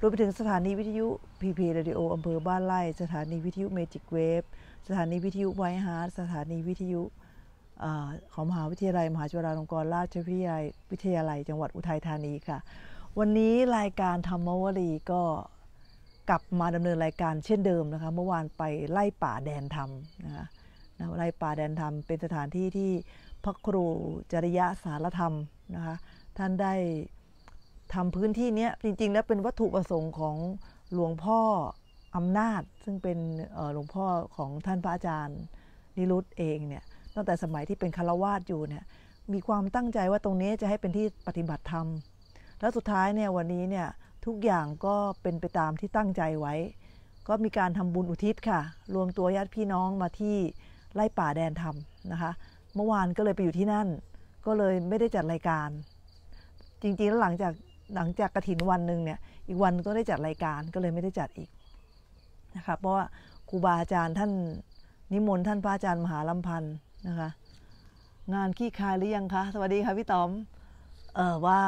รวมไปถึงสถานีวิทยุพีพีรรดิโออำเภอบ้านไร่สถานีวิทยุเมจิกเวฟสถานีวิทยุไวฮาร์ดสถานีวิทยุของมหาวิทยาลัยมหาจุฬาลงกรณราชวิทยาลัย วิทยาลัยจังหวัดอุทัยธานีค่ะ วันนี้รายการธรรมวลีก็กลับมาดำเนินรายการเช่นเดิมนะคะ เมื่อวานไปไล่ป่าแดนธรรมนะคะไล่ป่าแดนธรรมเป็นสถานที่ที่พระครูจริยะสารธรรมนะคะท่านได้ทำพื้นที่นี้จริง ๆ แล้วเป็นวัตถุประสงค์ของหลวงพ่ออำนาจ ซึ่งเป็นหลวงพ่อของท่านพระอาจารย์ นิรุตเองเนี่ยตั้งแต่สมัยที่เป็นคารวาสอยู่เนี่ยมีความตั้งใจว่าตรงนี้จะให้เป็นที่ปฏิบัติธรรม แล้วสุดท้ายเนี่ยวันนี้เนี่ยทุกอย่างก็เป็นไปตามที่ตั้งใจไว้ ก็มีการทำบุญอุทิศค่ะรวมตัวญาติพี่น้องมาที่ไร่ป่าแดนธรรมนะคะเมื่อวานก็เลยไปอยู่ที่นั่นก็เลยไม่ได้จัดรายการ จริงๆแล้วหลังจากหลังจากกระถินวันหนึ่งเนี่ย อีกวันก็ได้จัดรายการก็เลยไม่ได้จัดอีกนะคะ เพราะว่าครูบาอาจารย์ท่าน นิมนต์ท่านพระอาจารย์มหาลำพันธ์นะคะ งานขี้คายหรือยังคะ สวัสดีค่ะพี่ต๋อม เออว่า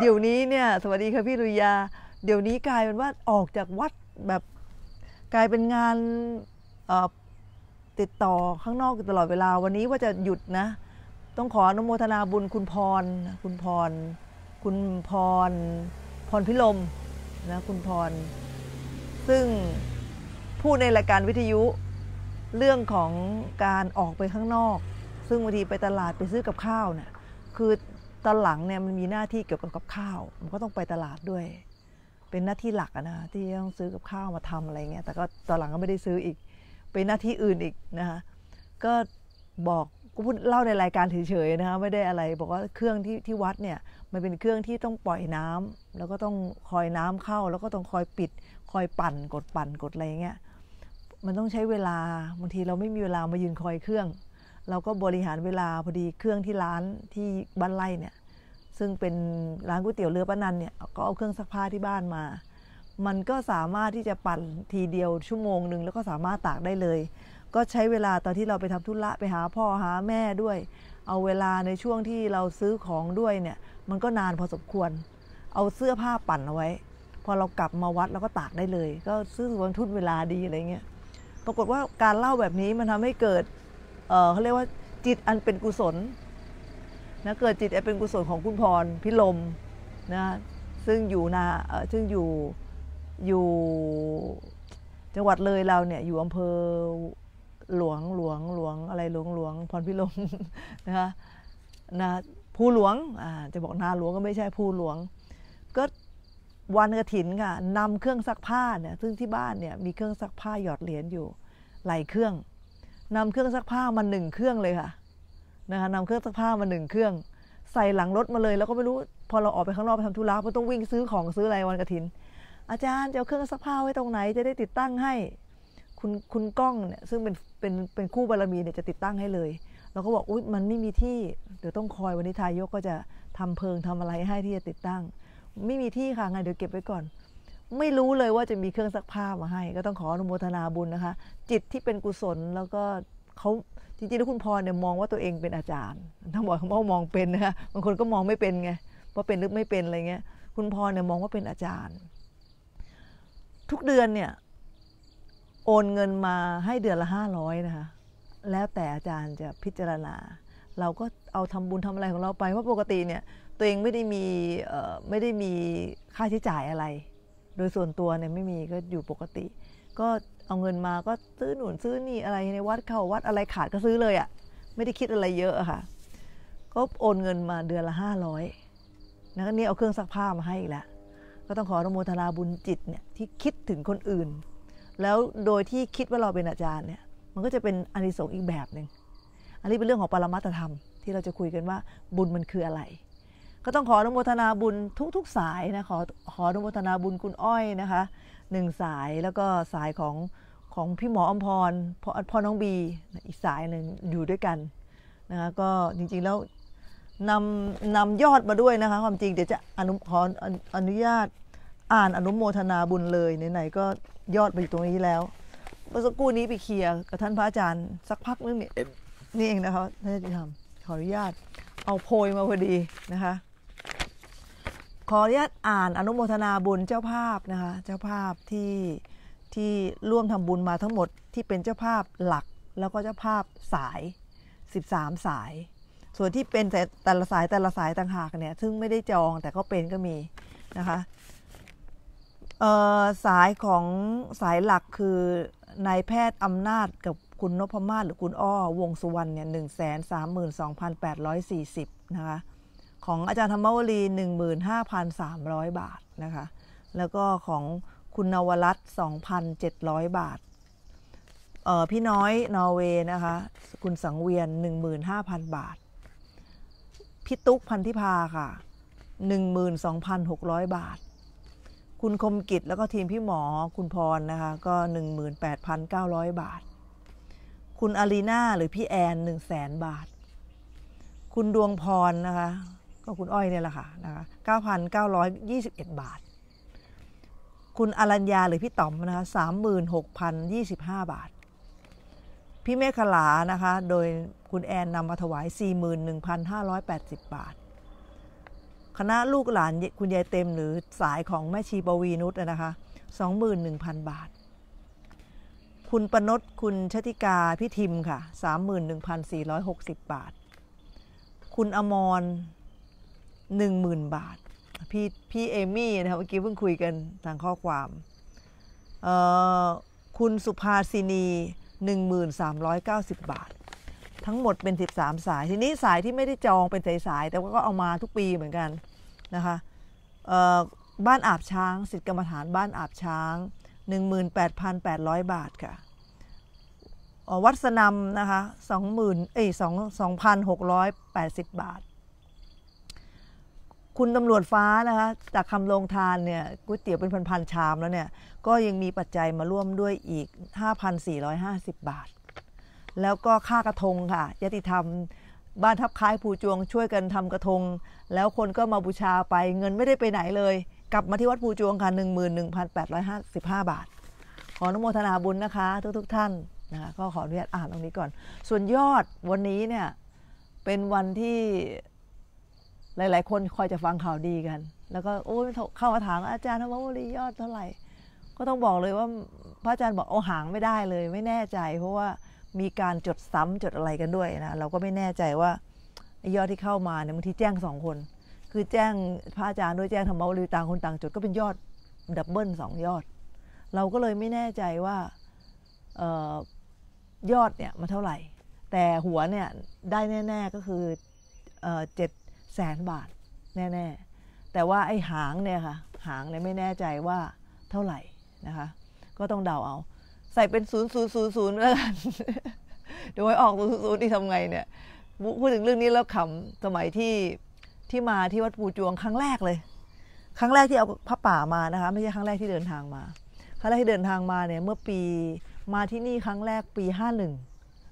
เดี๋ยวนี้เนี่ย สวัสดีค่ะพี่รุยา เดี๋ยวนี้กลายเป็นว่าออกจากวัดแบบกลายเป็นงานติดต่อข้างนอกตลอดเวลา วันนี้ว่าจะหยุดนะต้องขออนุโมทนาบุญคุณพรคุณพร คุณพรพรพิลมนะคุณพร ซึ่งพูดในรายการวิทยุเรื่องของการออกไปข้างนอก ซึ่งบางทีไปตลาดไปซื้อกับข้าวเนี่ยคือตอนหลังเนี่ยมันมีหน้าที่เกี่ยวกับกับข้าว มันก็ต้องไปตลาดด้วยเป็นหน้าที่หลักนะ ที่ต้องซื้อกับข้าวมาทำอะไรเงี้ยแต่ก็ตอนหลังก็ไม่ได้ซื้ออีกเป็นหน้าที่อื่นอีกนะคะก็บอกก็พูดเล่าในรายการเฉยๆนะคะไม่ได้อะไรบอกว่าเครื่องที่ที่วัดเนี่ยมันเป็นเครื่องที่ต้องปล่อยน้ำ แล้วก็ต้องคอยน้ำเข้าแล้วก็ต้องคอยปิดคอยปั่นกดปั่นกดอะไรเงี้ยมันต้องใช้เวลาบางทีเราไม่มีเวลามายืนคอยเครื่อง เราก็บริหารเวลาพอดีเครื่องที่ร้านที่บ้านไร่เนี่ยซึ่งเป็นร้านก๋วยเตี๋ยวเรือป้านันเนี่ยก็เอาเครื่องซักผ้าที่บ้านมา มันก็สามารถที่จะปั่นทีเดียวชั่วโมงหนึ่งแล้วก็สามารถตากได้เลยก็ใช้เวลาตอนที่เราไปทำธุระไปหาพ่อหาแม่ด้วย เอาเวลาในช่วงที่เราซื้อของด้วยเนี่ย มันก็นานพอสมควร เอาเสื้อผ้าปั่นเอาไว้พอเรากลับมาวัดเราก็ตากได้เลย ก็ซื้อสวนทุนเวลาดีอะไรเงี้ยปรากฏว่าการเล่าแบบนี้มันทำให้เกิดเเขาเรียกว่าจิตอันเป็นกุศลนะเกิดจิตอันเป็นกุศลของคุณพรพิลมนะซึ่งอยู่นาซึ่งอยู่อยู่จังหวัดเลยเราเนี่ยอยู่อำเภอหลวงหลวงหลวงอะไรหลวงหลวงพรพิลมนะคะนาผู้หลวงจะบอกนาหลวงก็ไม่ใช่ผู้หลวง ก็วันกระถินค่ะนำเครื่องซักผ้าเนี่ยซึ่งที่บ้านเนี่ยมีเครื่องซักผ้าหยอดเหรียญอยู่หลายเครื่องนำเครื่องซักผ้ามาหนึ่งเครื่องเลยค่ะนะคะนำเครื่องซักผ้ามาหนึ่งเครื่อง ใส่หลังรถมาเลย แล้วก็ไม่รู้พอเราออกไปข้างนอกไปทำธุระเ็ราต้องวิ่งซื้อของซื้ออะไรวันกระถิน อาจารย์จะเอาเครื่องซักผ้าไว้ตรงไหนจะได้ติดตั้งให้คุณคุณก้องเนี่ยซึ่งเป็นเป็นเป็นคู่บารมีเนี่ยจะติดตั้งให้เลยเราก็บอกอุ้ยมันไม่มีที่ เดี๋ยวต้องคอยวันนี้ทายกก็จะทำเพิงทำอะไรให้ที่จะติดตั้ง ไม่มีที่ค่ะไงเดี๋ยวเก็บไว้ก่อน ไม่รู้เลยว่าจะมีเครื่องซักผ้ามาให้ ก็ต้องขออนุโมทนาบุญนะคะ จิตที่เป็นกุศล แล้วก็เขาจริงๆแล้วคุณพรเนี่ยมองว่าตัวเองเป็นอาจารย์ทั้งหมดเขามองเป็นนะคะบางคนก็มองไม่เป็นไงว่าเป็นหรือไม่เป็นอะไรเงี้ยคุณพรเนี่ยมองว่าเป็นอาจารย์ ทุกเดือนเนี่ยโอนเงินมาให้เดือนละห้าร้อยนะคะ แล้วแต่อาจารย์จะพิจารณา เราก็เอาทำบุญทำอะไรของเราไป เพราะปกติเนี่ยตัวเองไม่ได้มีไม่ได้มีค่าใช้จ่ายอะไร โดยส่วนตัวเนี่ยไม่มีก็อยู่ปกติ ก็เอาเงินมาก็ซื้อหนุนซื้อนี่อะไรในวัดเข้าวัดอะไรขาดก็ซื้อเลยอะ่ะ ไม่ได้คิดอะไรเยอะค่ะ ก็โอนเงินมาเดือนละห้าร้อยแล้วกนี่เอาเครื่องซักผ้ามาให้อีกแล้วก็ต้องขอรโมทนาบุญจิตเนี่ยที่คิดถึงคนอื่นแล้วโดยที่คิดว่าเราเป็นอาจารย์เนี่ย มันก็จะเป็นอานิสงส์อีกแบบหนึ่ง อันนี้เป็นเรื่องของปรมัตธรรมที่เราจะคุยกันว่าบุญมันคืออะไร ก็ต้องขออนุโมทนาบุญทุก ๆ สายนะขอขออนุโมทนาบุญคุณอ้อยนะคะหนึ่งสายแล้วก็สายของของพี่หมออมพรพ่อพ่อน้องบีอีกสายหนึ่งอยู่ด้วยกันนะคะก็จริงๆแล้วนำนำยอดมาด้วยนะคะความจริงเดี๋ยวจะอนุขออนุญาตอ่านอนุโมทนาบุญเลยไหนๆก็ยอดไปอยู่ตรงนี้แล้วเมื่อสักครู่นี้ไปเคลียร์กับท่านพระอาจารย์สักพักนึงเนี่ยนี่เองนะคะท่านอาจารย์ขออนุญาตเอาโพยมาพอดีนะคะขออนุญาตอ่านอนุโมทนาบุญเจ้าภาพนะคะเจ้าภาพที่ที่ร่วมทำบุญมาทั้งหมดที่เป็นเจ้าภาพหลัก แล้วก็เจ้าภาพสาย13สาย ส่วนที่เป็นแต่ละสายแต่ละสายต่างหากเนี่ย ซึ่งไม่ได้จองแต่ก็เป็นก็มีนะคะสายของสายหลักคือนายแพทย์อำนาจกับคุณนพมาศหรือคุณอ้อ วงสุวรรณเนี่ยหนึ่งแสนสามหมื่นสองพันแปดร้อยสี่สิบนะคะ ของอาจารย์ธรรมวรีหนึ่งหมื่นห้าพันสามร้อยบาทนะคะ แล้วก็ของคุณนวรัตน์สองพันเจ็ดร้อยบาทพี่น้อยนอร์เวย์นะคะ คุณสังเวียนหหหนนึ่่งมื้าพันบาทพี่ตุ๊กพันธิพาค่ะหหหนนนึ่่งงมืสอพักร้อยบาทคุณคมกิจแล้วก็ทีมพี่หมอคุณพรนะคะก็ 18,900 บาท คุณอารีนาหรือพี่แอน1 0 0 0 0 0 บาท คุณดวงพรนะคะก็คุณอ้อยเนี่ยแหละค่ะนะคะ9,921 บาท คุณอรัญญาหรือพี่ต๋อมนะคะ36,025 บาท พี่เมฆขลานะคะโดยคุณแอนนำมาถวาย 41,580 บาทคณะลูกหลานคุณยายเต็มหรือสายของแม่ชีปวีนุชนะคะ21,000 บาท คุณปนศคุณชติกาพิทิมค่ะ 31,460 บาท คุณอมร 10,000 บาทพี่พี่เอมี่นะคะเมื่อกี้เพิ่งคุยกันทางข้อความ คุณสุภาสินี 1390 บาททั้งหมดเป็น 13 สาย ทีนี้สายที่ไม่ได้จองเป็นสายสายแต่ว่าก็เอามาทุกปีเหมือนกันนะคะบ้านอาบช้างสิทธิกรรมฐานบ้านอาบช้าง 18,800 บาทค่ะวัดสนำนะคะ 20,000เอ้ย2,680 บาท คุณตำรวจฟ้านะคะจากคำลงทานเนี่ยก๋วยเตี๋ยวเป็นพันๆ ชามแล้วเนี่ย ก็ยังมีปัจจัยมาร่วมด้วยอีก 5,450 บาทแล้วก็ค่ากระทงค่ะ ยติธรรม บ้านทับคล้ายภูจวงช่วยกันทำกระทง แล้วคนก็มาบูชาไป เงินไม่ได้ไปไหนเลย กลับมาที่วัดภูจวงค่ะ 11,855 บาท ขออนุโมทนาบุญนะคะ ทุกๆทท่านนะคะ ก็ขออนุญาตอ่านตรงนี้ก่อน ส่วนยอดวันนี้เนี่ย เป็นวันที่หลายๆคนคอยจะฟังข่าวดีกัน แล้วก็โอ้เข้ามาถามอาจารย์ธารมวรียอดเท่าไหร่ ก็ต้องบอกเลยว่าพระอาจารย์บอกโอหางไม่ได้เลย ไม่แน่ใจเพราะว่ามีการจดซ้ำจดอะไรกันด้วยนะเราก็ไม่แน่ใจว่ายอดที่เข้ามาเนี่ยบางทีแจ้งสองคน คือแจ้งพระอาจารย์ด้วยแจ้งธรรมวลือต่างคนต่างจดก็เป็นยอดดับเบิลสองยอดเราก็เลยไม่แน่ใจว่าออยอดเนี่ยมาเท่าไหร่แต่หัวเนี่ยได้แน่ๆก็คือเจ็ดแสนบาทแน่ๆแต่ว่าไอ้หางเนี่ยค่ะหางเนี่ยไม่แน่ใจว่าเท่าไหร่นะคะก็ต้องเดาเอาใส่เป็นศูนย์ศูนย์ศูนย์ศูนย์แล้วกันเดี๋ยวไว้ออกศูนย์ศูนย์ที่ทำไงเนี่ย พูดถึงเรื่องนี้แล้วขำสมัยที่ที่มาที่วัดปูจวงครั้งแรกเลย ครั้งแรกที่เอาพระป่ามานะคะไม่ใช่ครั้งแรกที่เดินทางมา ครั้งแรกที่เดินทางมาเนี่ยเมื่อปีมาที่นี่ครั้งแรกปีห้าหนึ่ง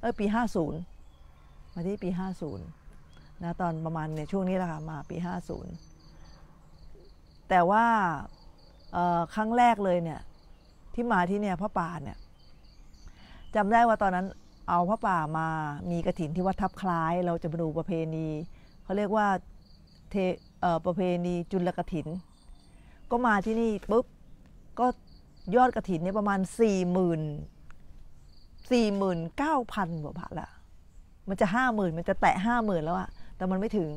เออปีห้าศูนย์มาที่ปีห้าศูนย์นะตอนประมาณเนี่ยช่วงนี้แหละค่ะมาปีห้าศูนย์แต่ว่าครั้งแรกเลยเนี่ย ที่มาที่เนี่ยพระป่าเนี่ยจำได้ว่าตอนนั้นเอาพระป่ามามีกระถินที่วัดทับคล้าย เราจะมาดูประเพณี เขาเรียกว่าเทประเพณีจุลกระถิน ก็มาที่นี่ปุ๊บ ก็ยอดกระถินเนี่ยประมาณสี่หมื่นสี่หมื่นเก้าพันกว่าบาทละ มันจะห้าหมื่น มันจะแตะห้าหมื่นแล้วอะแต่มันไม่ถึง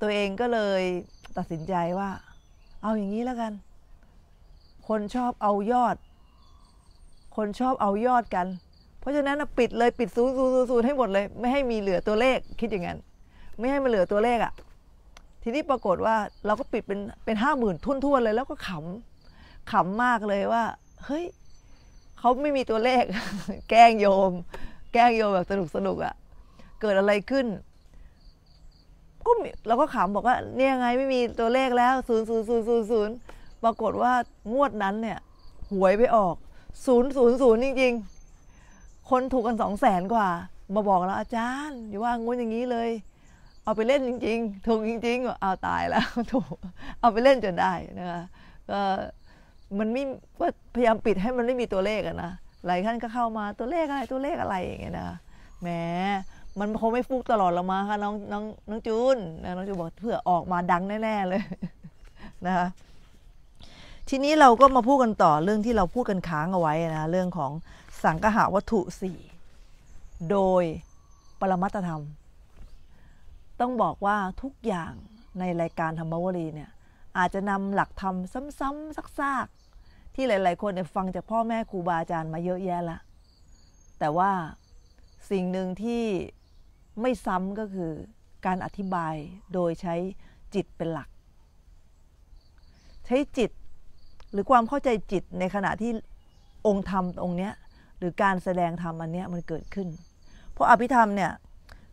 ตัวเองก็เลยตัดสินใจว่า เอาอย่างนี้แล้วกัน คนชอบเอายอดคนชอบเอายอดกัน เพราะฉะนั้นปิดเลยปิดศูนย์ศูนย์ศูนย์ให้หมดเลย ไม่ให้มีเหลือตัวเลขคิดอย่างนั้น ไม่ให้มันเหลือตัวเลขอะ่ะทีนี้ปรากฏว่าเราก็ปิดเป็นเป็นห้าหมื่นทุ่นทวนเลย แล้วก็ขำขำมากเลยว่าเฮ้ยเขาไม่มีตัวเลข แกล้งโยม แกล้งโยมแบบสนุกสนุกอะ่ะ เกิดอะไรขึ้นก็เราก็ขำบอกว่าเนี่ยไงไม่มีตัวเลขแล้วศูนย์ศูนย์ศูนย์ศูนย์ปรากฏว่างวดนั้นเนี่ย หวยไปออกศูนย์ศูนย์ศูนย์จริงๆ คนถูกกันสองแสนกว่ามาบอกเราอาจารย์ อย่าว่างงนอย่างนี้เลย เอาไปเล่นจริงๆถูกจริงๆเอาตายแล้วถูกเอาไปเล่นจนได้นะคะก็มันไม่พยายามปิดให้มันไม่มีตัวเลขอะนะหลายท่านก็เข้ามาตัวเลขอะไรตัวเลขอะไรอย่างเงี้ยนะแหมมันคงไม่ฟุกตลอดอกมาค่ะน้องน้องน้องจูนน้องจูนบอกเพื่อออกมาดังแน่ๆเลย นะคะทีนี้เราก็มาพูดกันต่อเรื่องที่เราพูดกันค้างเอาไว้นะเรื่องของสังหาวัตถุสี่โดยปรมัตธรรม ต้องบอกว่าทุกอย่างในรายการธรรมวรีเนี่ยอาจจะนำหลักธรรมซ้ำๆซักๆที่หลายๆ คนฟังจากพ่อแม่ครูบาอาจารย์มาเยอะแยะละ แต่ว่าสิ่งหนึ่งที่ไม่ซ้ำก็คือการอธิบายโดยใช้จิตเป็นหลัก ใช้จิตหรือความเข้าใจจิตในขณะที่องค์ธรรมองค์เนี้ยหรือการแสดงธรรมอันเนี้ยมันเกิดขึ้น เพราะอภิธรรมเนี่ย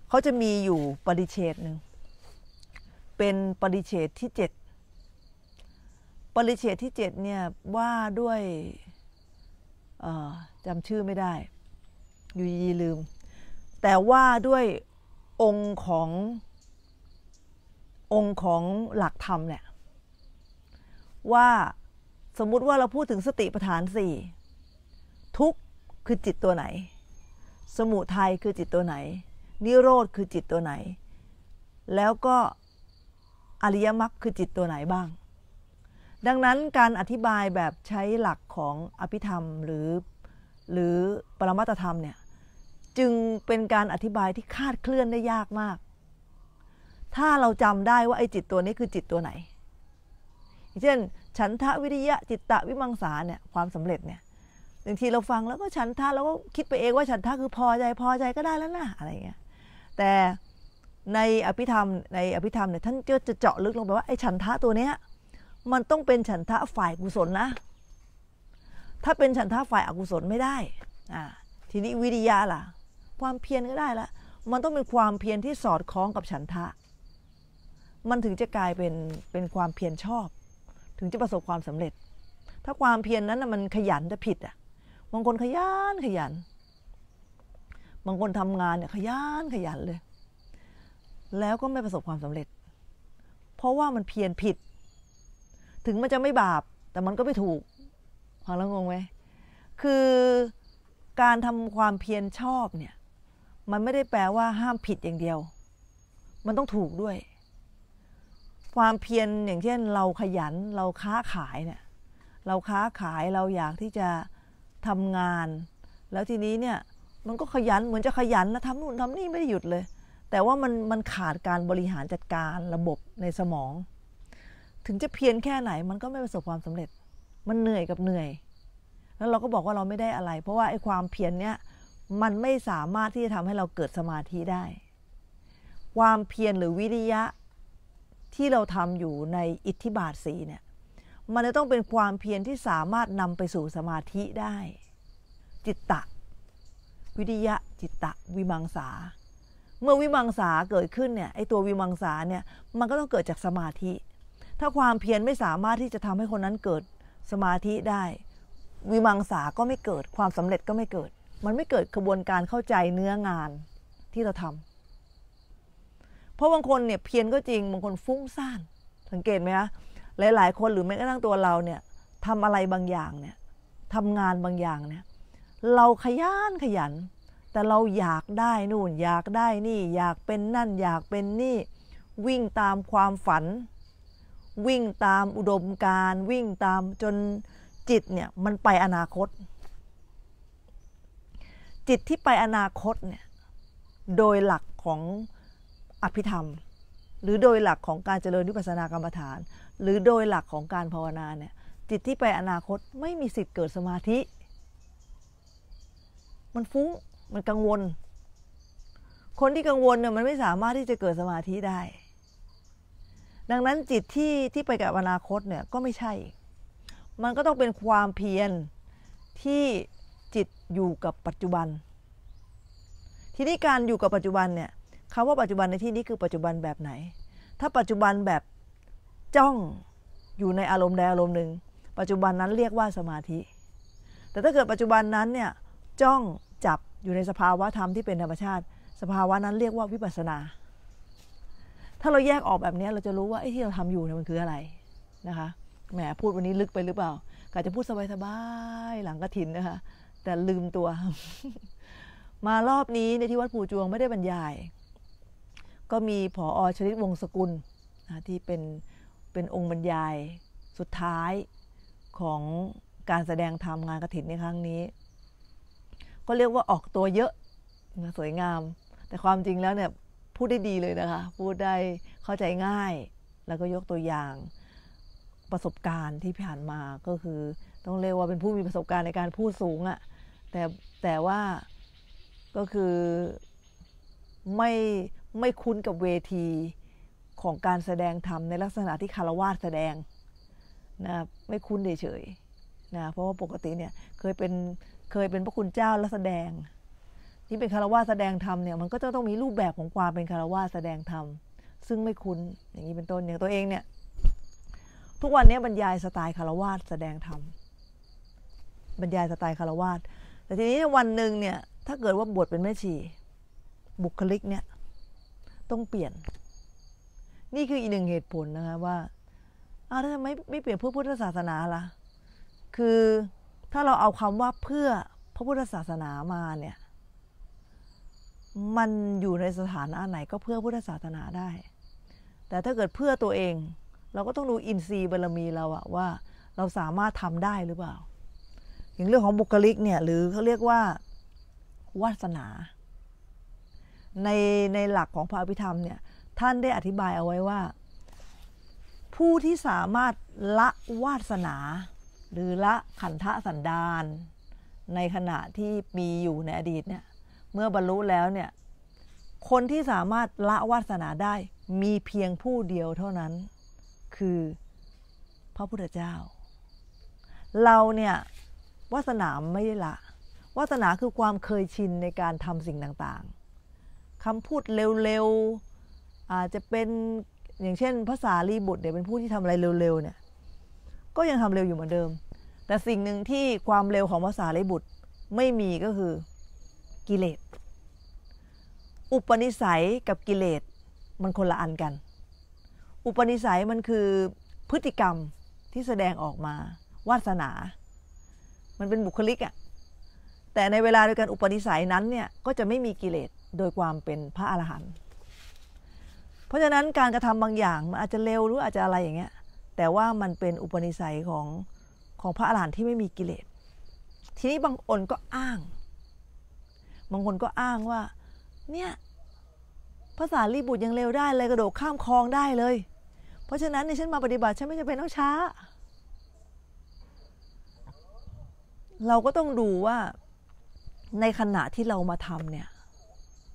เขาจะมีอยู่ปริเชตหนึ่งเป็นปริเชตที่เจ็ดปริเชตที่เจ็ดเนี่ยว่าด้วยจำชื่อไม่ได้ อยู่ยีลืม แต่ว่าด้วยองค์ของ องค์ของหลักธรรมเนี่ยว่าสมมุติว่าเราพูดถึงสติปัฏฐานสี่ทุกคือจิตตัวไหน สมุทัยคือจิตตัวไหน นิโรธคือจิตตัวไหน แล้วก็อริยมรรคคือจิตตัวไหนบ้าง ดังนั้นการอธิบายแบบใช้หลักของอภิธรรมหรือหรือปรมัตธรรมเนี่ยจึงเป็นการอธิบายที่คาดเคลื่อนได้ยากมาก ถ้าเราจำได้ว่าไอ้จิตตัวนี้คือจิตตัวไหนเช่นฉันทะวิริยะจิตตะวิมังสาเนี่ยความสำเร็จเนี่ยบางทีเราฟังแล้ว ก็ฉันทะเราก็คิดไปเองว่าฉันทะคือพอใจพอใจก็ได้แล้วนะอะไรเงี้ยแต่ในอภิธรรมในอภิธรรมเนี่ยท่านก็จะเจาะลึกลงไปว่าไอ้ฉันทะ ตัวเนี้ยมันต้องเป็นฉันทะฝ่ายกุศลนะถ้าเป็นฉันทะฝ่ายอกุศลไม่ได้อ่าทีนี้วิริยะล่ะ ความเพียรก็ได้ละมันต้องเป็นความเพียรที่สอดคล้องกับฉันทะ มันถึงจะกลายเป็นเป็นความเพียรชอบถึงจะประสบความสำเร็จ ถ้าความเพียรนนั้นมันขยันจะผิดอ่ะ บางคนขยันขยัน บางคนทำงานเนี่ยขยันขยันเลย แล้วก็ไม่ประสบความสำเร็จ เพราะว่ามันเพียรผิด ถึงมันจะไม่บาป แต่มันก็ไม่ถูกฟังแล้วงงไหมคือการทำความเพียรชอบเนี่ย มันไม่ได้แปลว่าห้ามผิดอย่างเดียว มันต้องถูกด้วยความเพียรอย่างเช่นเราขยันเราค้าขายเนี่ย เราค้าขายเราอยากที่จะทำงาน แล้วทีนี้เนี่ย มันก็ขยันเหมือนจะขยันแล้วทำนู่นทำนี่ไม่ได้หยุดเลย แต่ว่ามันมันขาดการบริหารจัดการระบบในสมอง ถึงจะเพียรแค่ไหน มันก็ไม่ประสบความสำเร็จ มันเหนื่อยกับเหนื่อย แล้วเราก็บอกว่าเราไม่ได้อะไร เพราะว่าไอ้ความเพียรเนี่ยมันไม่สามารถที่จะทำให้เราเกิดสมาธิได้ ความเพียรหรือวิริยะที่เราทำอยู่ในอิทธิบาทสีเนี่ยมันจะต้องเป็นความเพียรที่สามารถนำไปสู่สมาธิได้ จิตตะ วิทยะจิตตะวิมังสาเมื่อวิมังสาเกิดขึ้นเนี่ยไอตัววิมังสาเนี่ยมันก็ต้องเกิดจากสมาธิ ถ้าความเพียรไม่สามารถที่จะทำให้คนนั้นเกิดสมาธิได้ วิมังสาก็ไม่เกิดความสำเร็จก็ไม่เกิด มันไม่เกิดกระบวนการเข้าใจเนื้องานที่เราทำราะบางคนเนี่ยเพียนก็จริงบางคนฟุ้งซ่านสังเกตไหมคะหลายๆคนหรือแม้กระทั่งตัวเราเนี่ยทำอะไรบางอย่างเนี่ยทำงานบางอย่างเนี่ยเราขยันขยัน แต่เราอยากได้นู่นอยากได้นี่อยากเป็นนั่น อยากเป็นนี่วิ่งตามความฝัน วิ่งตามอุดมการวิ่งตามจนจิตเนี่ยมันไปอนาคต จิตที่ไปอนาคตเนี่ยโดยหลักของอภิธรรมหรือโดยหลักของการเจริญวิปัสสนากรรมฐาน หรือโดยหลักของการภาวนาเนี่ยจิตที่ไปอนาคตไม่มีสิทธิ์เกิดสมาธิ มันฟุ้งมันกังวล คนที่กังวลเนี่ยมันไม่สามารถที่จะเกิดสมาธิได้ ดังนั้นจิตที่ที่ไปกับอนาคตเนี่ยก็ไม่ใช่ มันก็ต้องเป็นความเพียรที่จิตอยู่กับปัจจุบัน ทีนี้การอยู่กับปัจจุบันเนี่ยคำว่าปัจจุบันในที่นี้คือปัจจุบันแบบไหน ถ้าปัจจุบันแบบจ้องอยู่ในอารมณ์ใดอารมณ์หนึ่ง ปัจจุบันนั้นเรียกว่าสมาธิ แต่ถ้าเกิดปัจจุบันนั้นเนี่ยจ้องจับอยู่ในสภาวะธรรมที่เป็นธรรมชาติ สภาวะนั้นเรียกว่าวิปัสนา ถ้าเราแยกออกแบบนี้เราจะรู้ว่าไอ้ที่เราทำอยู่เนี่ยมันคืออะไรนะคะ แหมพูดวันนี้ลึกไปหรือเปล่าก็จะพูดสบายๆ หลังกระถินนะคะ แต่ลืมตัว มารอบนี้ในที่วัดผูจวงไม่ได้บรรยายก็มีผออชลิตวงสกุลที่เป็นเป็นองค์บรรยายสุดท้ายของการแสดงทำงานกระถินในครั้งนี้ ก็เรียกว่าออกตัวเยอะสวยงาม แต่ความจริงแล้วเนี่ย พูดได้ดีเลยนะคะพูดได้เข้าใจง่าย แล้วก็ยกตัวอย่างประสบการณ์ที่ผ่านมาก็คือต้องเรียกว่าเป็นผู้มีประสบการณ์ในการพูดสูงอะ่ะแต่แต่ว่าก็คือไม่ไม่คุ้นกับเวทีของการแสดงธรรมในลักษณะที่คารวาสแสดงนะไม่คุ้นเฉยๆนะเพราะว่าปกติเนี่ยเคยเป็นเคยเป็นพระคุณเจ้าแล้วแสดง ที่เป็นคารวาสแสดงธรรมเนี่ยมันก็จะต้องมีรูปแบบของความเป็นคารวาสแสดงธรรมซึ่งไม่คุ้นอย่างนี้เป็นต้นอย่างตัวเองเนี่ยทุกวันนี้บรรยายสไตล์คารวาสแสดงธรรมบรรยายสไตล์คารวาสแต่ทีนี้วันหนึ่งเนี่ยถ้าเกิดว่าบวชเป็นแม่ชี บุคลิกเนี่ยต้องเปลี่ยน นี่คืออีกหนึ่งเหตุผลนะคะว่าอาถทำไมไม่เปลี่ยนเพื่อพุทธศาสนาล่ะ คือ ถ้าเราเอาคำว่าเพื่อพระพุทธศาสนามาเนี่ย มันอยู่ในสถานะไหนก็เพื่อพุทธศาสนาได้ แต่ถ้าเกิดเพื่อตัวเอง เราก็ต้องดูอินทรีย์บารมีเราอะว่าเราสามารถทำได้หรือเปล่า อย่างเรื่องของบุคลิกเนี่ย หรือเขาเรียกว่าวาสนาในในหลักของพระอภิธรรมเนี่ยท่านได้อธิบายเอาไว้ว่า ผู้ที่สามารถละวาสนาหรือละขันธสันดานในขณะที่มีอยู่ในอดีตเนี่ยเมื่อบรรลุแล้วเนี่ยคนที่สามารถละวาสนาได้มีเพียงผู้เดียวเท่านั้นคือพระพุทธเจ้า เราเนี่ยวาสนาไม่ได้ละ วาสนาคือความเคยชินในการทำสิ่งต่าง ๆคำพูดเร็วๆอาจจะเป็นอย่างเช่นภาษารีบุตรเนี่ยเป็นผู้ที่ทำอะไรเร็วๆเนี่ยก็ยังทำเร็วอยู่เหมือนเดิม แต่สิ่งหนึ่งที่ความเร็วของภาษารีบุตรไม่มีก็คือกิเลส อุปนิสัยกับกิเลส มันคนละอันกัน อุปนิสัยมันคือพฤติกรรมที่แสดงออกมาวาสนา มันเป็นบุคลิกอะแต่ในเวลาเดียวกันอุปนิสัยนั้นเนี่ยก็จะไม่มีกิเลสโดยความเป็นพระอรหันต์เพราะฉะนั้นการกระทำบางอย่างมันอาจจะเร็วหรืออาจจะอะไรอย่างเงี้ย แต่ว่ามันเป็นอุปนิสัยของ ของพระอรหันต์ที่ไม่มีกิเลส ทีนี้บางคนก็อ้าง บางคนก็อ้างว่า เนี่ยภาษารีบุตรยังเร็วได้เลยกระโดดข้ามคลองได้เลย เพราะฉะนั้นในฉันมาปฏิบัติฉันไม่จำเป็นต้องช้า เราก็ต้องดูว่าในขณะที่เรามาทำเนี่ย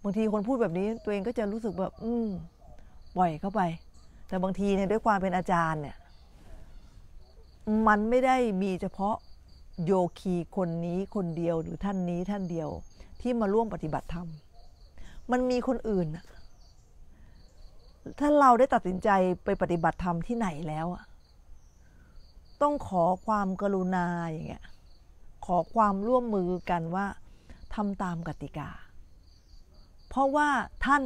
บางที คนพูดแบบนี้ตัวเองก็จะรู้สึกแบบ อืมปล่อยเข้าไป แต่บางที เนี่ย ด้วยความเป็นอาจารย์เนี่ย มันไม่ได้มีเฉพาะโยคีคนนี้คนเดียวหรือท่านนี้ท่านเดียว ที่มาร่วมปฏิบัติธรรม มันมีคนอื่นถ้าเราได้ตัดสินใจไปปฏิบัติธรรมที่ไหนแล้วต้องขอความกรุณาอย่างเงี้ย ขอความร่วมมือกันว่าทำตามกติกาพราะว่าท่าน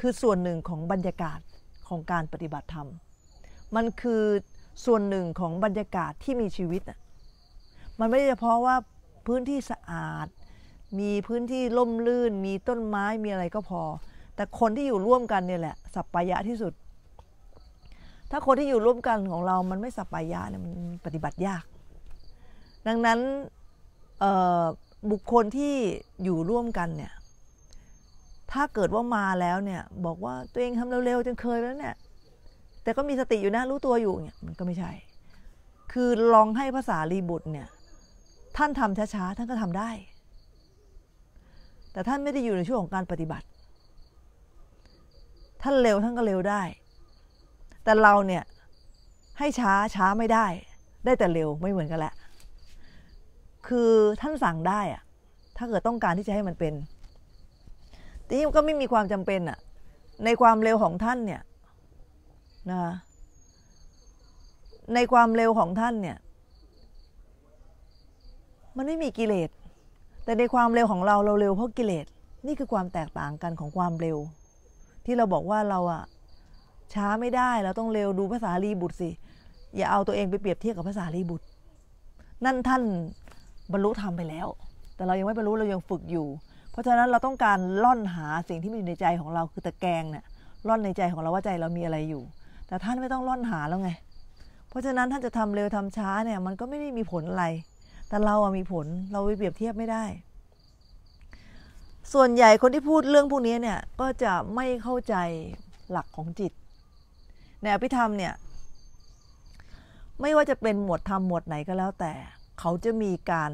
คือส่วนหนึ่งของบรรยากาศของการปฏิบัติธรรม มันคือส่วนหนึ่งของบรรยากาศที่มีชีวิต มันไม่ได้เฉพาะว่าพื้นที่สะอาด มีพื้นที่ล่มลื่น มีต้นไม้ มีอะไรก็พอ แต่คนที่อยู่ร่วมกันเนี่ยแหละสัปปายะที่สุด ถ้าคนที่อยู่ร่วมกันของเรามันไม่สัปปายะเนี่ยมันปฏิบัติยาก ดังนั้นบุคคลที่อยู่ร่วมกันเนี่ยถ้าเกิดว่ามาแล้วเนี่ย บอกว่าตัวเองทำเร็วๆจนเคยแล้วเนี่ย แต่ก็มีสติอยู่นะรู้ตัวอยู่เนี่ยมันก็ไม่ใช่ คือลองให้ภาษารีบุตรเนี่ย ท่านทำช้าๆท่านก็ทำได้ แต่ท่านไม่ได้อยู่ในช่วงของการปฏิบัติ ท่านเร็วท่านก็เร็วได้ แต่เราเนี่ย ให้ช้าช้าไม่ได้ ได้แต่เร็วไม่เหมือนกันแหละคือท่านสั่งได้อะถ้าเกิดต้องการที่จะให้มันเป็นที่ก็ไม่มีความจำเป็นอะในความเร็วของท่านเนี่ยนะคะในความเร็วของท่านเนี่ยมันไม่มีกิเลส แต่ในความเร็วของเราเราเร็วเพราะกิเลส นี่คือความแตกต่างกันของความเร็ว ที่เราบอกว่าเราอะช้าไม่ได้เราต้องเร็วดูภาษาลีบุตรสิอย่าเอาตัวเองไปเปรียบเทียบกับภาษาลีบุตร นั่นท่านบรรลุธรรมไปแล้ว แต่เรายังไม่บรรลุเรายังฝึกอยู่เพราะฉะนั้นเราต้องการล่อนหาสิ่งที่มันอยู่ในใจของเราคือตะแกรงเนี่ยล่อนในใจของเราว่าใจเรามีอะไรอยู่ แต่ท่านไม่ต้องล่อนหาแล้วไง เพราะฉะนั้นท่านจะทำเร็วทำช้าเนี่ยมันก็ไม่ได้มีผลอะไร แต่เราอะมีผลเราไปเปรียบเทียบไม่ได้ ส่วนใหญ่คนที่พูดเรื่องพวกนี้เนี่ยก็จะไม่เข้าใจหลักของจิตในอภิธรรมเนี่ยไม่ว่าจะเป็นหมวดธรรมหมวดไหนก็แล้วแต่เขาจะมีการ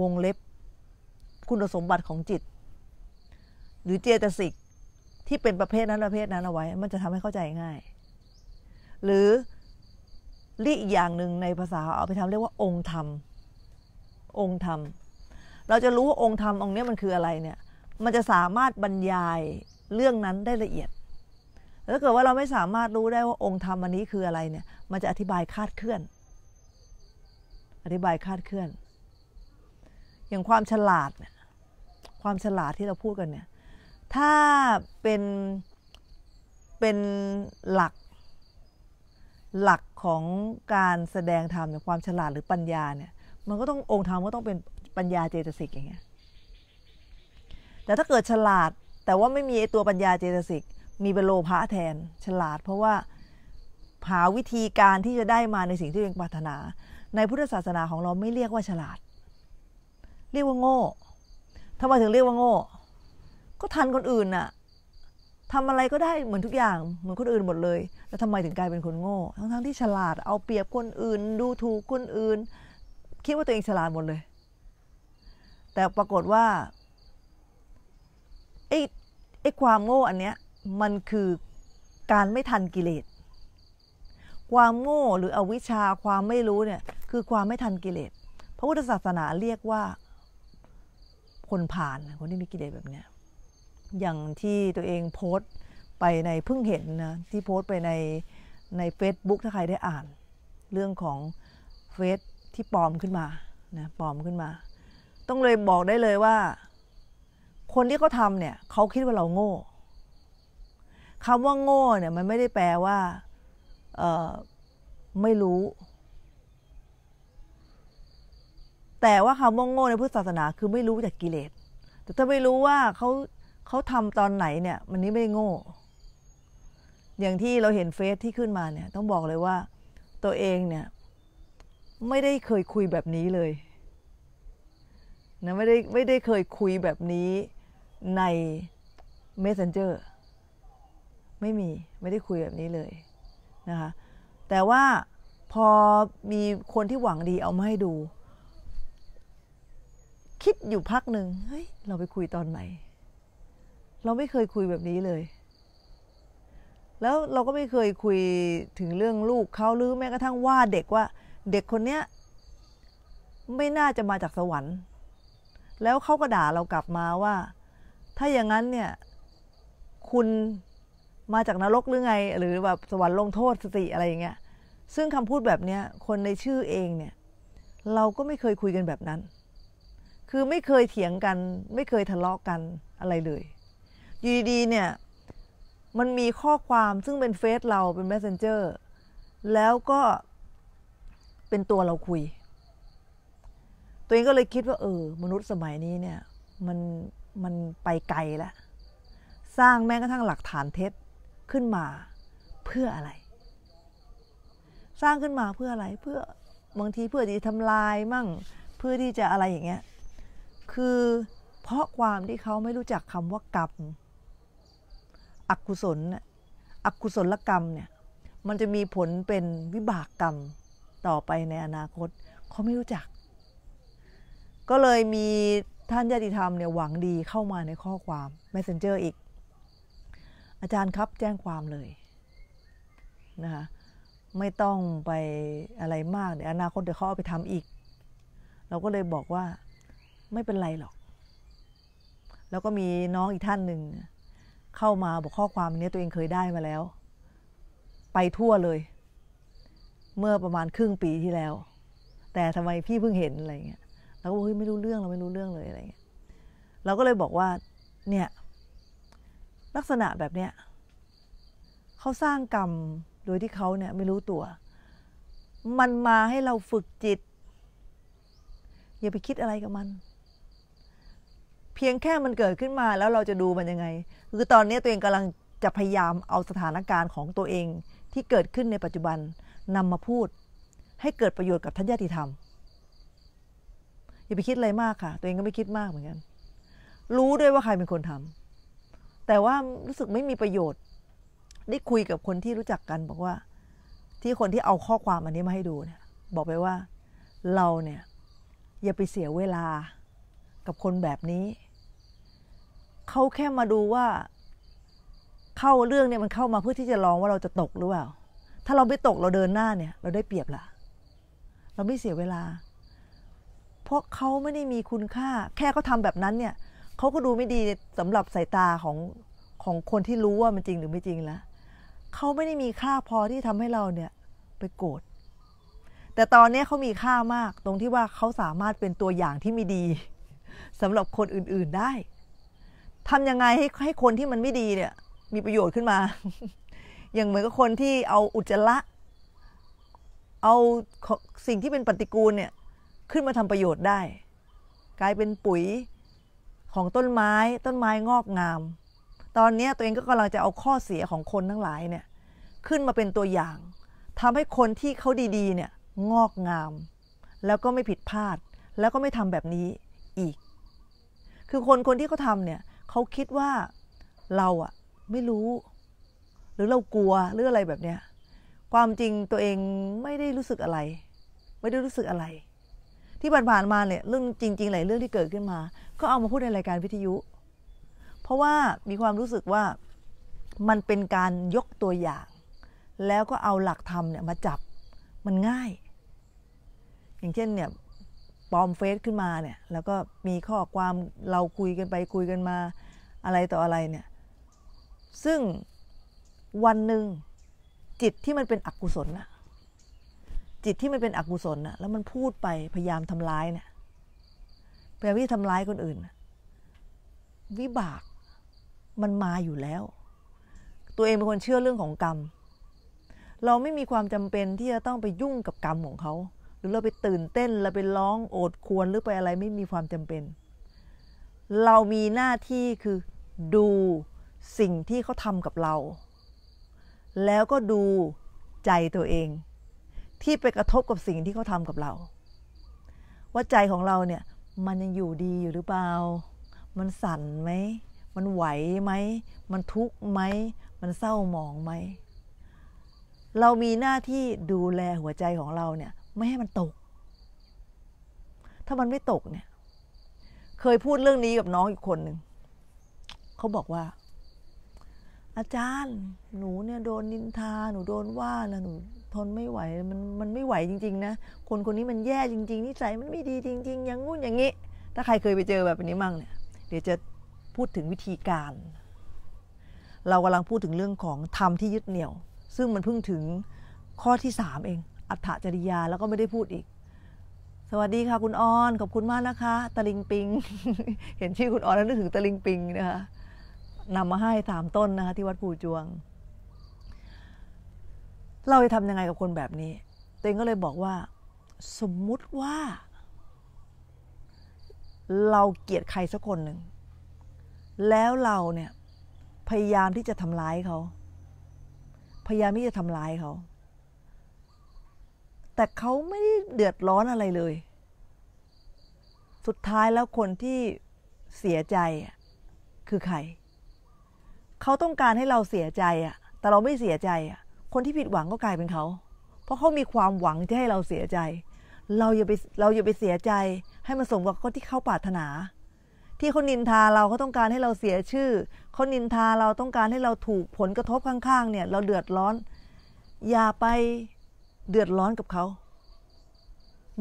วงเล็บคุณสมบัติของจิต หรือเจตสิกที่เป็นประเภทนั้นประเภทนั้น เอาไว้ มันจะทำให้เข้าใจง่าย หรือรีอีกอย่างหนึ่งในภาษาเอาไปทำเรียกว่าองค์ธรรม องค์ธรรม เราจะรู้ว่า องค์ธรรมองค์นี้มันคืออะไรเนี่ย มันจะสามารถบรรยายเรื่องนั้นได้ละเอียด ถ้าเกิดว่าเราไม่สามารถรู้ได้ว่าองค์ธรรมอันนี้คืออะไรเนี่ย มันจะอธิบายคาดเคลื่อน อธิบายคาดเคลื่อน อย่างความฉลาดเนี่ยความฉลาดที่เราพูดกันเนี่ย ถ้าเป็นเป็นหลักหลักของการแสดงธรรมเนี่ยความฉลาดหรือปัญญาเนี่ย มันก็ต้ององค์ธรรมก็ต้องเป็นปัญญาเจตสิก อย่างเงี้ยแต่ถ้าเกิดฉลาดแต่ว่าไม่มีไอตัวปัญญาเจตสิก มีเป็นโลภะแทนฉลาดเพราะว่าหาวิธีการที่จะได้มาในสิ่งที่ตัเองปรารถนา ในพุทธศาสนาของเราไม่เรียกว่าฉลาด เรียกว่าโง่ทำไมถึงเรียกว่าโง่ ก็ทันคนอื่นน่ะทำอะไรก็ได้เหมือนทุกอย่างเหมือนคนอื่นหมดเลย แล้วทำไมถึงกลายเป็นคนโง่ ทั้งๆทที่ฉลาด เอาเปรียบคนอื่น ดูถูกคนอื่น คิดว่าตัวเองฉลาดหมดเลย แต่ปรากฏว่าไอ้ไอ้ความโง่อันเนี้ยมันคือการไม่ทันกิเลส ความโง่หรืออวิชชาความไม่รู้เนี่ยคือความไม่ทันกิเลส พระพุทธศาสนาเรียกว่าคนผ่านคนที่มีกิเลสแบบเนี้ย อย่างที่ตัวเองโพสต์ไปในเพิ่งเห็นนะ ที่โพสต์ไปในในเ a c e b o o k ถ้าใครได้อ่าน เรื่องของเฟซที่ปลอมขึ้นมานะปลอมขึ้นมา ต้องเลยบอกได้เลยว่า คนที่เขาทำเนี่ย เขาคิดว่าเราโง่คำว่าโง่เนี่ย มันไม่ได้แปลว่าไม่รู้แต่ว่าคำว่าโง่ในพุทธศาสนา คือไม่รู้จากกิเลส แต่ถ้าไม่รู้ว่าเขาเขาทำตอนไหนเนี่ย มันนี้ไม่โง่ อย่างที่เราเห็นเฟซที่ขึ้นมาเนี่ยต้องบอกเลยว่า ตัวเองเนี่ย ไม่ได้เคยคุยแบบนี้เลยนะไม่ได้ไม่ได้เคยคุยแบบนี้ใน Messenger ไม่มีไม่ได้คุยแบบนี้เลยนะคะ แต่ว่าพอมีคนที่หวังดีเอามาให้ดูคิดอยู่พักหนึ่งเฮ้ย เราไปคุยตอนไหน เราไม่เคยคุยแบบนี้เลย แล้วเราก็ไม่เคยคุยถึงเรื่องลูกเขาหรือแม้กระทั่งว่าเด็กว่าเด็กคนเนี้ยไม่น่าจะมาจากสวรรค์ แล้วเขาก็ด่าเรากลับมาว่า ถ้าอย่างนั้นเนี่ย คุณมาจากนรกหรือไง หรือแบบสวรรค์ลงโทษสติอะไรอย่างเงี้ย ซึ่งคำพูดแบบเนี้ยคนในชื่อเองเนี่ย เราก็ไม่เคยคุยกันแบบนั้นคือไม่เคยเถียงกันไม่เคยทะเลาะกันอะไรเลยอยู่ดีๆ เนี่ยมันมีข้อความซึ่งเป็นเฟซเราเป็น messenger แล้วก็เป็นตัวเราคุย ตัวเองก็เลยคิดว่าเออมนุษย์สมัยนี้เนี่ย มันมันไปไกลแล้วสร้างแม้กระทั่งหลักฐานเท็จขึ้นมาเพื่ออะไร สร้างขึ้นมาเพื่ออะไรเพื่อบางทีเพื่อที่ทำลายมั่งเพื่อที่จะอะไรอย่างเงี้ยคือเพราะความที่เขาไม่รู้จักคำว่ากรรมอกุศลอกุศลกรรมเนี่ยมันจะมีผลเป็นวิบากกรรม ต่อไปในอนาคตเขาไม่รู้จัก ก็เลยมีท่านญาติธรรมเนี่ยหวังดีเข้ามาในข้อความ Messenger อีกอาจารย์ครับแจ้งความเลยนะคะไม่ต้องไปอะไรมากเดี๋ยวอนาคตเดี๋ยวเขาเอาไปทำอีก เราก็เลยบอกว่าไม่เป็นไรหรอก แล้วก็มีน้องอีกท่านหนึ่งเข้ามาบอกข้อความนี้ตัวเองเคยได้มาแล้ว ไปทั่วเลย เมื่อประมาณครึ่งปีที่แล้ว แต่ทำไมพี่เพิ่งเห็นอะไรเงี้ยเราก็เฮ้ยไม่รู้เรื่องเราไม่รู้เรื่องเลยอะไรเงี้ยเราก็เลยบอกว่าเนี่ย ลักษณะแบบเนี้ยเขาสร้างกรรม โดยที่เขาเนี่ยไม่รู้ตัว มันมาให้เราฝึกจิต อย่าไปคิดอะไรกับมันเพียงแค่มันเกิดขึ้นมาแล้วเราจะดูมันยังไง คือตอนนี้ตัวเองกำลังจะพยายามเอาสถานการณ์ของตัวเองที่เกิดขึ้นในปัจจุบันนำมาพูด ให้เกิดประโยชน์กับท่านญาติธรรม อย่าไปคิดอะไรมากค่ะ ตัวเองก็ไม่คิดมากเหมือนกันรู้ด้วยว่าใครเป็นคนทำ แต่ว่ารู้สึกไม่มีประโยชน์ได้คุยกับคนที่รู้จักกันบอกว่าที่คนที่เอาข้อความอันนี้มาให้ดูเนี่ย บอกไปว่า เราเนี่ย อย่าไปเสียเวลากับคนแบบนี้เขาแค่มาดูว่า เข้าเรื่องเนี่ยมันเข้ามาเพื่อที่จะลองว่าเราจะตกหรือเปล่า ถ้าเราไม่ตกเราเดินหน้าเนี่ย เราได้เปรียบละเราไม่เสียเวลา เพราะเขาไม่ได้มีคุณค่า แค่เขาทาแบบนั้นเนี่ยเขาก็ดูไม่ดีสำหรับสายตาของของคนที่รู้ว่ามันจริงหรือไม่จริงแล้ว เขาไม่ได้มีค่าพอที่ทำให้เราเนี่ย ไปโกรธ แต่ตอนนี้เขามีค่ามากตรงที่ว่าเขาสามารถเป็นตัวอย่างที่มีดีสำหรับคนอื่นๆได้ทำยังไงให้ให้คนที่มันไม่ดีเนี่ย มีประโยชน์ขึ้นมา อย่างเหมือนกับคนที่เอาอุจจาระเอาสิ่งที่เป็นปฏิกูลเนี่ยขึ้นมาทำประโยชน์ได้ กลายเป็นปุ๋ยของต้นไม้ต้นไม้งอกงาม ตอนนี้ตัวเองก็กำลังจะเอาข้อเสียของคนทั้งหลายเนี่ย ขึ้นมาเป็นตัวอย่างทำให้คนที่เขาดีๆ เนี่ยงอกงาม แล้วก็ไม่ผิดพลาด แล้วก็ไม่ทำแบบนี้อีก คือคนคนที่เขาทำเนี่ยเขาคิดว่าเราอะไม่รู้ หรือเรากลัวหรืออะไรแบบเนี้ยความจริงตัวเองไม่ได้รู้สึกอะไร ไม่ได้รู้สึกอะไร ที่ผ่านๆมาเนี่ยเรื่องจริงๆหลายเรื่องที่เกิดขึ้นมา ก็เอามาพูดในรายการวิทยุ เพราะว่ามีความรู้สึกว่ามันเป็นการยกตัวอย่าง แล้วก็เอาหลักธรรมเนี่ยมาจับมันง่าย อย่างเช่นเนี่ย ปลอมเฟซขึ้นมาเนี่ย แล้วก็มีข้อความเราคุยกันไปคุยกันมาอะไรต่ออะไรเนี่ย ซึ่งวันหนึ่งจิตที่มันเป็นอกุศลนะจิตที่มันเป็นอกุศลนะแล้วมันพูดไป พยายามทำร้ายเนะี่ยพยายามที่ทำร้ายคนอื่นนะวิบากมันมาอยู่แล้ว ตัวเองเป็นคนเชื่อเรื่องของกรรม เราไม่มีความจำเป็นที่จะต้องไปยุ่งกับกรรมของเขา หรือเราไปตื่นเต้นเราไปร้องโอดควร หรือไปอะไรไม่มีความจำเป็น เรามีหน้าที่คือดูสิ่งที่เขาทำกับเรา แล้วก็ดูใจตัวเอง ที่ไปกระทบกับสิ่งที่เขาทำกับเรา ว่าใจของเราเนี่ยมันยังอยู่ดีอยู่หรือเปล่ามันสั่นไหมมันไหวไหมมันทุกข์ไหมมันเศร้าหมองไหมเรามีหน้าที่ดูแลหัวใจของเราเนี่ยไม่ให้มันตก ถ้ามันไม่ตกเนี่ย เคยพูดเรื่องนี้กับน้องอีกคนหนึ่งเขาบอกว่า อาจารย์ หนูเนี่ยโดนนินทา หนูโดนว่าแล้วหนูทนไม่ไหวมันมันไม่ไหวจริงๆนะคนคนนี้มันแย่จริงๆนิสัยมันไม่ดีจริง ๆ อย่างงู้นอย่างนี้ ถ้าใครเคยไปเจอแบบนี้มั่งเนี่ย เดี๋ยวจะพูดถึงวิธีการ เรากำลังพูดถึงเรื่องของธรรมที่ยึดเหนี่ยว ซึ่งมันเพิ่งถึงข้อที่สามเอง อัฏฐจริยา แล้วก็ไม่ได้พูดอีก สวัสดีค่ะ คุณออนขอบคุณมากนะคะ ตะลิงปิง เห็นชื่อคุณออนแล้วนึกถึงตะลิงปิง นะคะนำมาให้สามต้นนะคะที่วัดปู่จวง เราจะทำยังไงกับคนแบบนี้ เตงก็เลยบอกว่า สมมุติว่า เราเกลียดใครสักคนหนึ่งแล้วเราเนี่ย พยายามที่จะทำร้ายเขา พยายามที่จะทำร้ายเขา แต่เขาไม่ได้เดือดร้อนอะไรเลย สุดท้ายแล้วคนที่เสียใจคือใครเขาต้องการให้เราเสียใจอ่ะ แต่เราไม่เสียใจอ่ะ คนที่ผิดหวังก็กลายเป็นเขา เพราะเขามีความหวังจะให้เราเสียใจ เราอย่าไป เราอย่าไปเสียใจ ให้มันสมกับคนที่เขาปรารถนา ที่เขานินทาเราเขาต้องการให้เราเสียชื่อ เขานินทาเราต้องการให้เราถูกผลกระทบข้างๆ เนี่ย เราเดือดร้อน อย่าไปเดือดร้อนกับเขา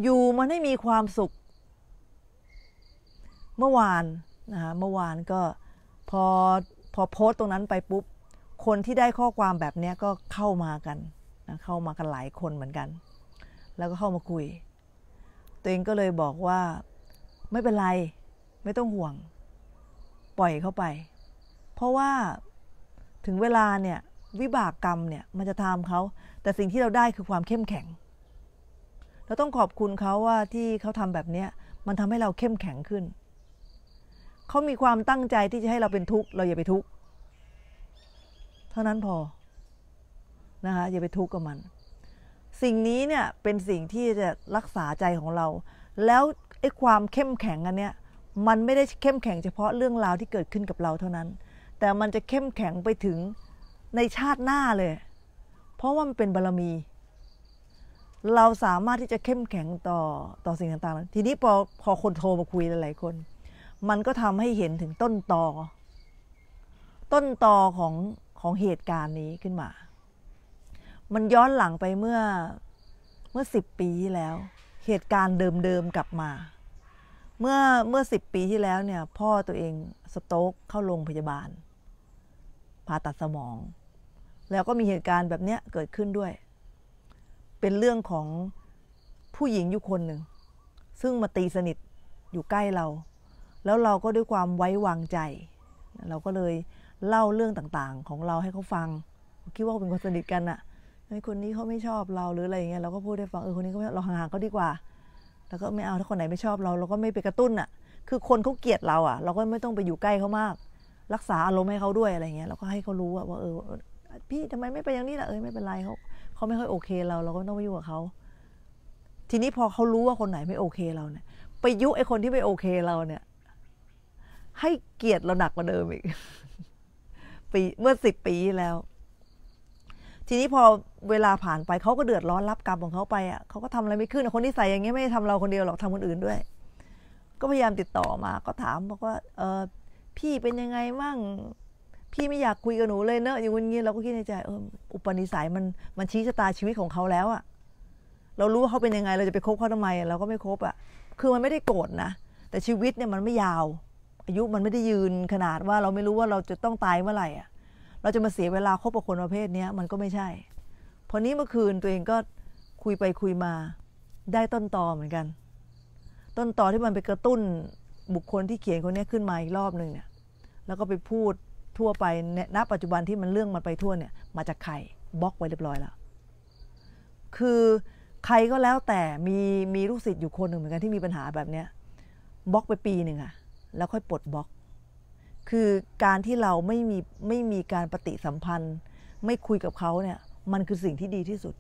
อยู่มันให้มีความสุข เมื่อวานนะคะเมื่อวานก็พอพอโพสต์ตรงนั้นไปปุ๊บ คนที่ได้ข้อความแบบนี้ก็เข้ามากันนะเข้ามากันหลายคนเหมือนกัน แล้วก็เข้ามาคุย ตัวเองก็เลยบอกว่า ไม่เป็นไร ไม่ต้องห่วง ปล่อยเข้าไป เพราะว่าถึงเวลาเนี่ย วิบากกรรมเนี่ยมันจะทำเขา แต่สิ่งที่เราได้คือความเข้มแข็ง เราต้องขอบคุณเขาว่าที่เขาทำแบบนี้มันทำให้เราเข้มแข็งขึ้นเขามีความตั้งใจที่จะให้เราเป็นทุกข์เราอย่าไปทุกข์เท่านั้นพอนะคะอย่าไปทุกข์กับมัน สิ่งนี้เนี่ยเป็นสิ่งที่จะรักษาใจของเรา แล้วไอ้ความเข้มแข็งอันเนี้ย มันไม่ได้เข้มแข็งเฉพาะเรื่องราวที่เกิดขึ้นกับเราเท่านั้น แต่มันจะเข้มแข็งไปถึงในชาติหน้าเลย เพราะว่ามันเป็นบารรมี เราสามารถที่จะเข้มแข็งต่อต่อสิ่งต่างๆ ทีนี้พอพอคนโทรมาคุยหลายๆคนมันก็ทำให้เห็นถึงต้นตอ ต้นตอของของเหตุการณ์นี้ขึ้นมา มันย้อนหลังไปเมื่อเมื่อสิบปีที่แล้ว เหตุการณ์เดิมๆกลับมา เมื่อเมื่อสิบปีที่แล้วเนี่ย พ่อตัวเองสโต๊กเข้าโรงพยาบาลผ่าตัดสมอง แล้วก็มีเหตุการณ์แบบเนี้ยเกิดขึ้นด้วย เป็นเรื่องของผู้หญิงอยู่คนหนึ่งซึ่งมาตีสนิทอยู่ใกล้เราแล้วเราก็ด้วยความไว้วางใจ เราก็เลยเล่าเรื่องต่างๆ ของเราให้เขาฟังคิดว่าเป็นคนสนิทกันอะ่ะคนนี้เขาไม่ชอบเราหรืออะไรเงี้ยเราก็พูดให้ฟังเออคนนี้เขาเราห่างๆก็ดีกว่าแล้วก็ไม่เอาถ้าคนไหนไม่ชอบเรา เราก็ไม่ไปกระตุ้นอะ่ะ คือคนเขาเกลียดเราอะ่ะเราก็ไม่ต้องไปอยู่ใกล้เขามาก รักษาอารมณ์ให้เขาด้วยอะไรเงี้ยเราก็ให้เขารู้ว่าเออพี่ทำไมไม่ไปอย่างนี้ล่ะเออไม่เป็นไรเขาเขาไม่ค่อยโอเค เรา เราก็ไม่ต้องไปอยู่กับเขาทีนี้พอเขารู้ว่าคนไหนไม่โอเค เราเนี่ย ไปยุไอคนที่ไม่โอเค เราเนี่ยให้เกียรติเราหนักกว่าเดิมอีก ปีเมื่อสิบปีแล้ว ทีนี้พอเวลาผ่านไปเขาก็เดือดร้อนรับกรรมของเขาไปอ่ะเขาก็ทำอะไรไม่ขึ้น คนที่ใส่อย่างเงี้ยไม่ได้ทำเราคนเดียวหรอกทำคนอื่นด้วย ก็พยายามติดต่อมา ก็ถามบอกว่า เออพี่เป็นยังไงมั่งพี่ไม่อยากคุยกับหนูเลยเนอะอย่างงี้เราก็คิดในใจ เออ อุปนิสัยมันมันชี้ชะตาชีวิตของเขาแล้วอ่ะ เรารู้ว่าเขาเป็นยังไง เราจะไปคบเขาทำไมเราก็ไม่คบอ่ะ คือมันไม่ได้โกรธนะ แต่ชีวิตเนี่ยมันไม่ยาวอายุมันไม่ได้ยืนขนาดว่าเราไม่รู้ว่าเราจะต้องตายเมื่อไหร่อ่ะเราจะมาเสียเวลาคบกับคนประเภทนี้มันก็ไม่ใช่พอนี้เมื่อคืนตัวเองก็คุยไปคุยมาได้ต้นตอเหมือนกัน ต้นตอที่มันไปกระตุ้นบุคคลที่เขียนคนนี้ขึ้นมาอีกรอบหนึ่งเนี่ยแล้วก็ไปพูดทั่วไปณ ปัจจุบันที่มันเรื่องมันไปทั่วเนี่ยมาจากใครบล็อกไว้เรียบร้อยแล้ว คือใครก็แล้วแต่มีมีลูกศิษย์อยู่คนหนึ่งเหมือนกันที่มีปัญหาแบบเนี้ยบล็อกไปปีหนึ่งอะแล้วค่อยปลดบล็อก คือการที่เราไม่มีไม่มีการปฏิสัมพันธ์ ไม่คุยกับเขาเนี่ย มันคือสิ่งที่ดีที่สุด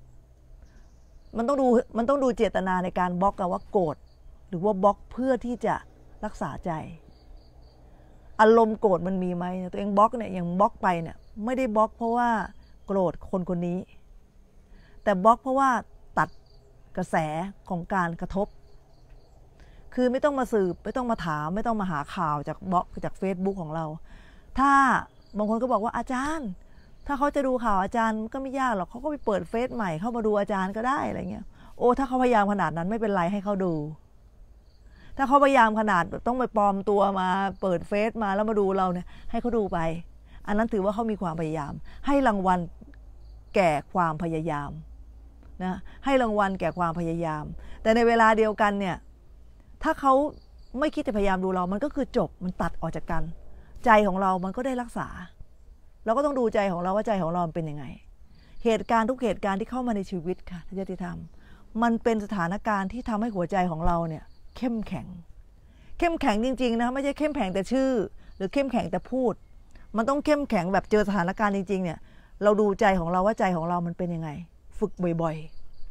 มันต้องดูมันต้องดูเจตนาในการบล็อกกันว่าโกรธหรือว่าบล็อกเพื่อที่จะรักษาใจ อารมณ์โกรธมันมีไหมตัวเองบล็อกเนี่ยยังบล็อกไปเนี่ย ไม่ได้บล็อกเพราะว่าโกรธคนคนนี้ แต่บล็อกเพราะว่าตัดกระแสของการกระทบคือไม่ต้องมาสืบไม่ต้องมาถามไม่ต้องมาหาข่าวจากบล็อกจาก Facebook ของเรา ถ้าบางคนก็บอกว่าอาจารย์ ถ้าเขาจะดูข่าวอาจารย์ก็ไม่ยากหรอกเขาก็ไปเปิดเฟซใหม่เข้ามาดูอาจารย์ก็ได้อะไรเงี้ย โอ้ถ้าเขาพยายามขนาดนั้นไม่เป็นไรให้เขาดู ถ้าเขาพยายามขนาดต้องไปปลอมตัวมาเปิดเฟซมาแล้วมาดูเราเนี่ย ให้เขาดูไป อันนั้นถือว่าเขามีความพยายาม ให้รางวัลแก่ความพยายามนะให้รางวัลแก่ความพยายาม แต่ในเวลาเดียวกันเนี่ยถ้าเขาไม่คิดจะพยายามดูเรา มันก็คือจบ มันตัดออกจากกัน ใจของเรามันก็ได้รักษา เราก็ต้องดูใจของเราว่าใจของเราเป็นยังไง เหตุการณ์ทุกเหตุการณ์ที่เข้ามาในชีวิตค่ะทายาติธรรม มันเป็นสถานการณ์ที่ทำให้หัวใจของเราเนี่ย เข้มแข็ง เข้มแข็งจริงๆ นะไม่ใช่เข้มแข็งแต่ชื่อ หรือเข้มแข็งแต่พูด มันต้องเข้มแข็งแบบเจอสถานการณ์จริงๆเนี่ย เราดูใจของเราว่าใจของเรามันเป็นยังไง ฝึกบ่อย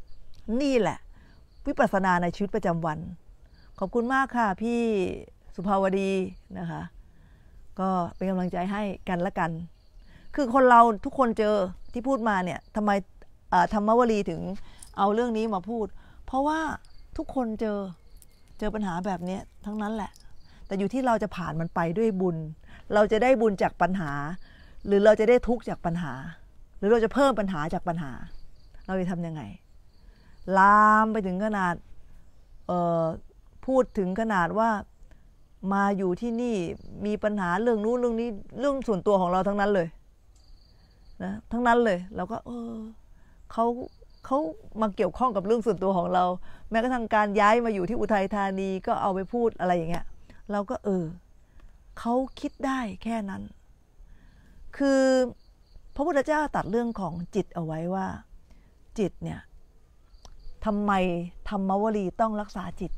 ๆ นี่แหละวิปัสสนาในชีวิตประจำวันขอบคุณมากค่ะ พี่สุภาวดีนะคะ ก็เป็นกำลังใจให้กันละกัน คือคนเราทุกคนเจอที่พูดมาเนี่ยทำไมธรรมวรีถึงเอาเรื่องนี้มาพูด เพราะว่าทุกคนเจอเจอปัญหาแบบนี้ทั้งนั้นแหละ แต่อยู่ที่เราจะผ่านมันไปด้วยบุญ เราจะได้บุญจากปัญหา หรือเราจะได้ทุกข์จากปัญหา หรือเราจะเพิ่มปัญหาจากปัญหา เราจะทำยังไง ลามไปถึงขนาด เออพูดถึงขนาดว่ามาอยู่ที่นี่มีปัญหาเรื่องนู้นเรื่องนี้เรื่องส่วนตัวของเราทั้งนั้นเลย นะทั้งนั้นเลย เราก็เออเขาเขามาเกี่ยวข้องกับเรื่องส่วนตัวของเรา แม้กระทั่งการย้ายมาอยู่ที่อุทัยธานีก็เอาไปพูดอะไรอย่างเงี้ยเราก็เออเขาคิดได้แค่นั้น คือ พระพุทธเจ้าตัดเรื่องของจิตเอาไว้ว่า จิตเนี่ยทำไมธรรมวรีต้องรักษาจิต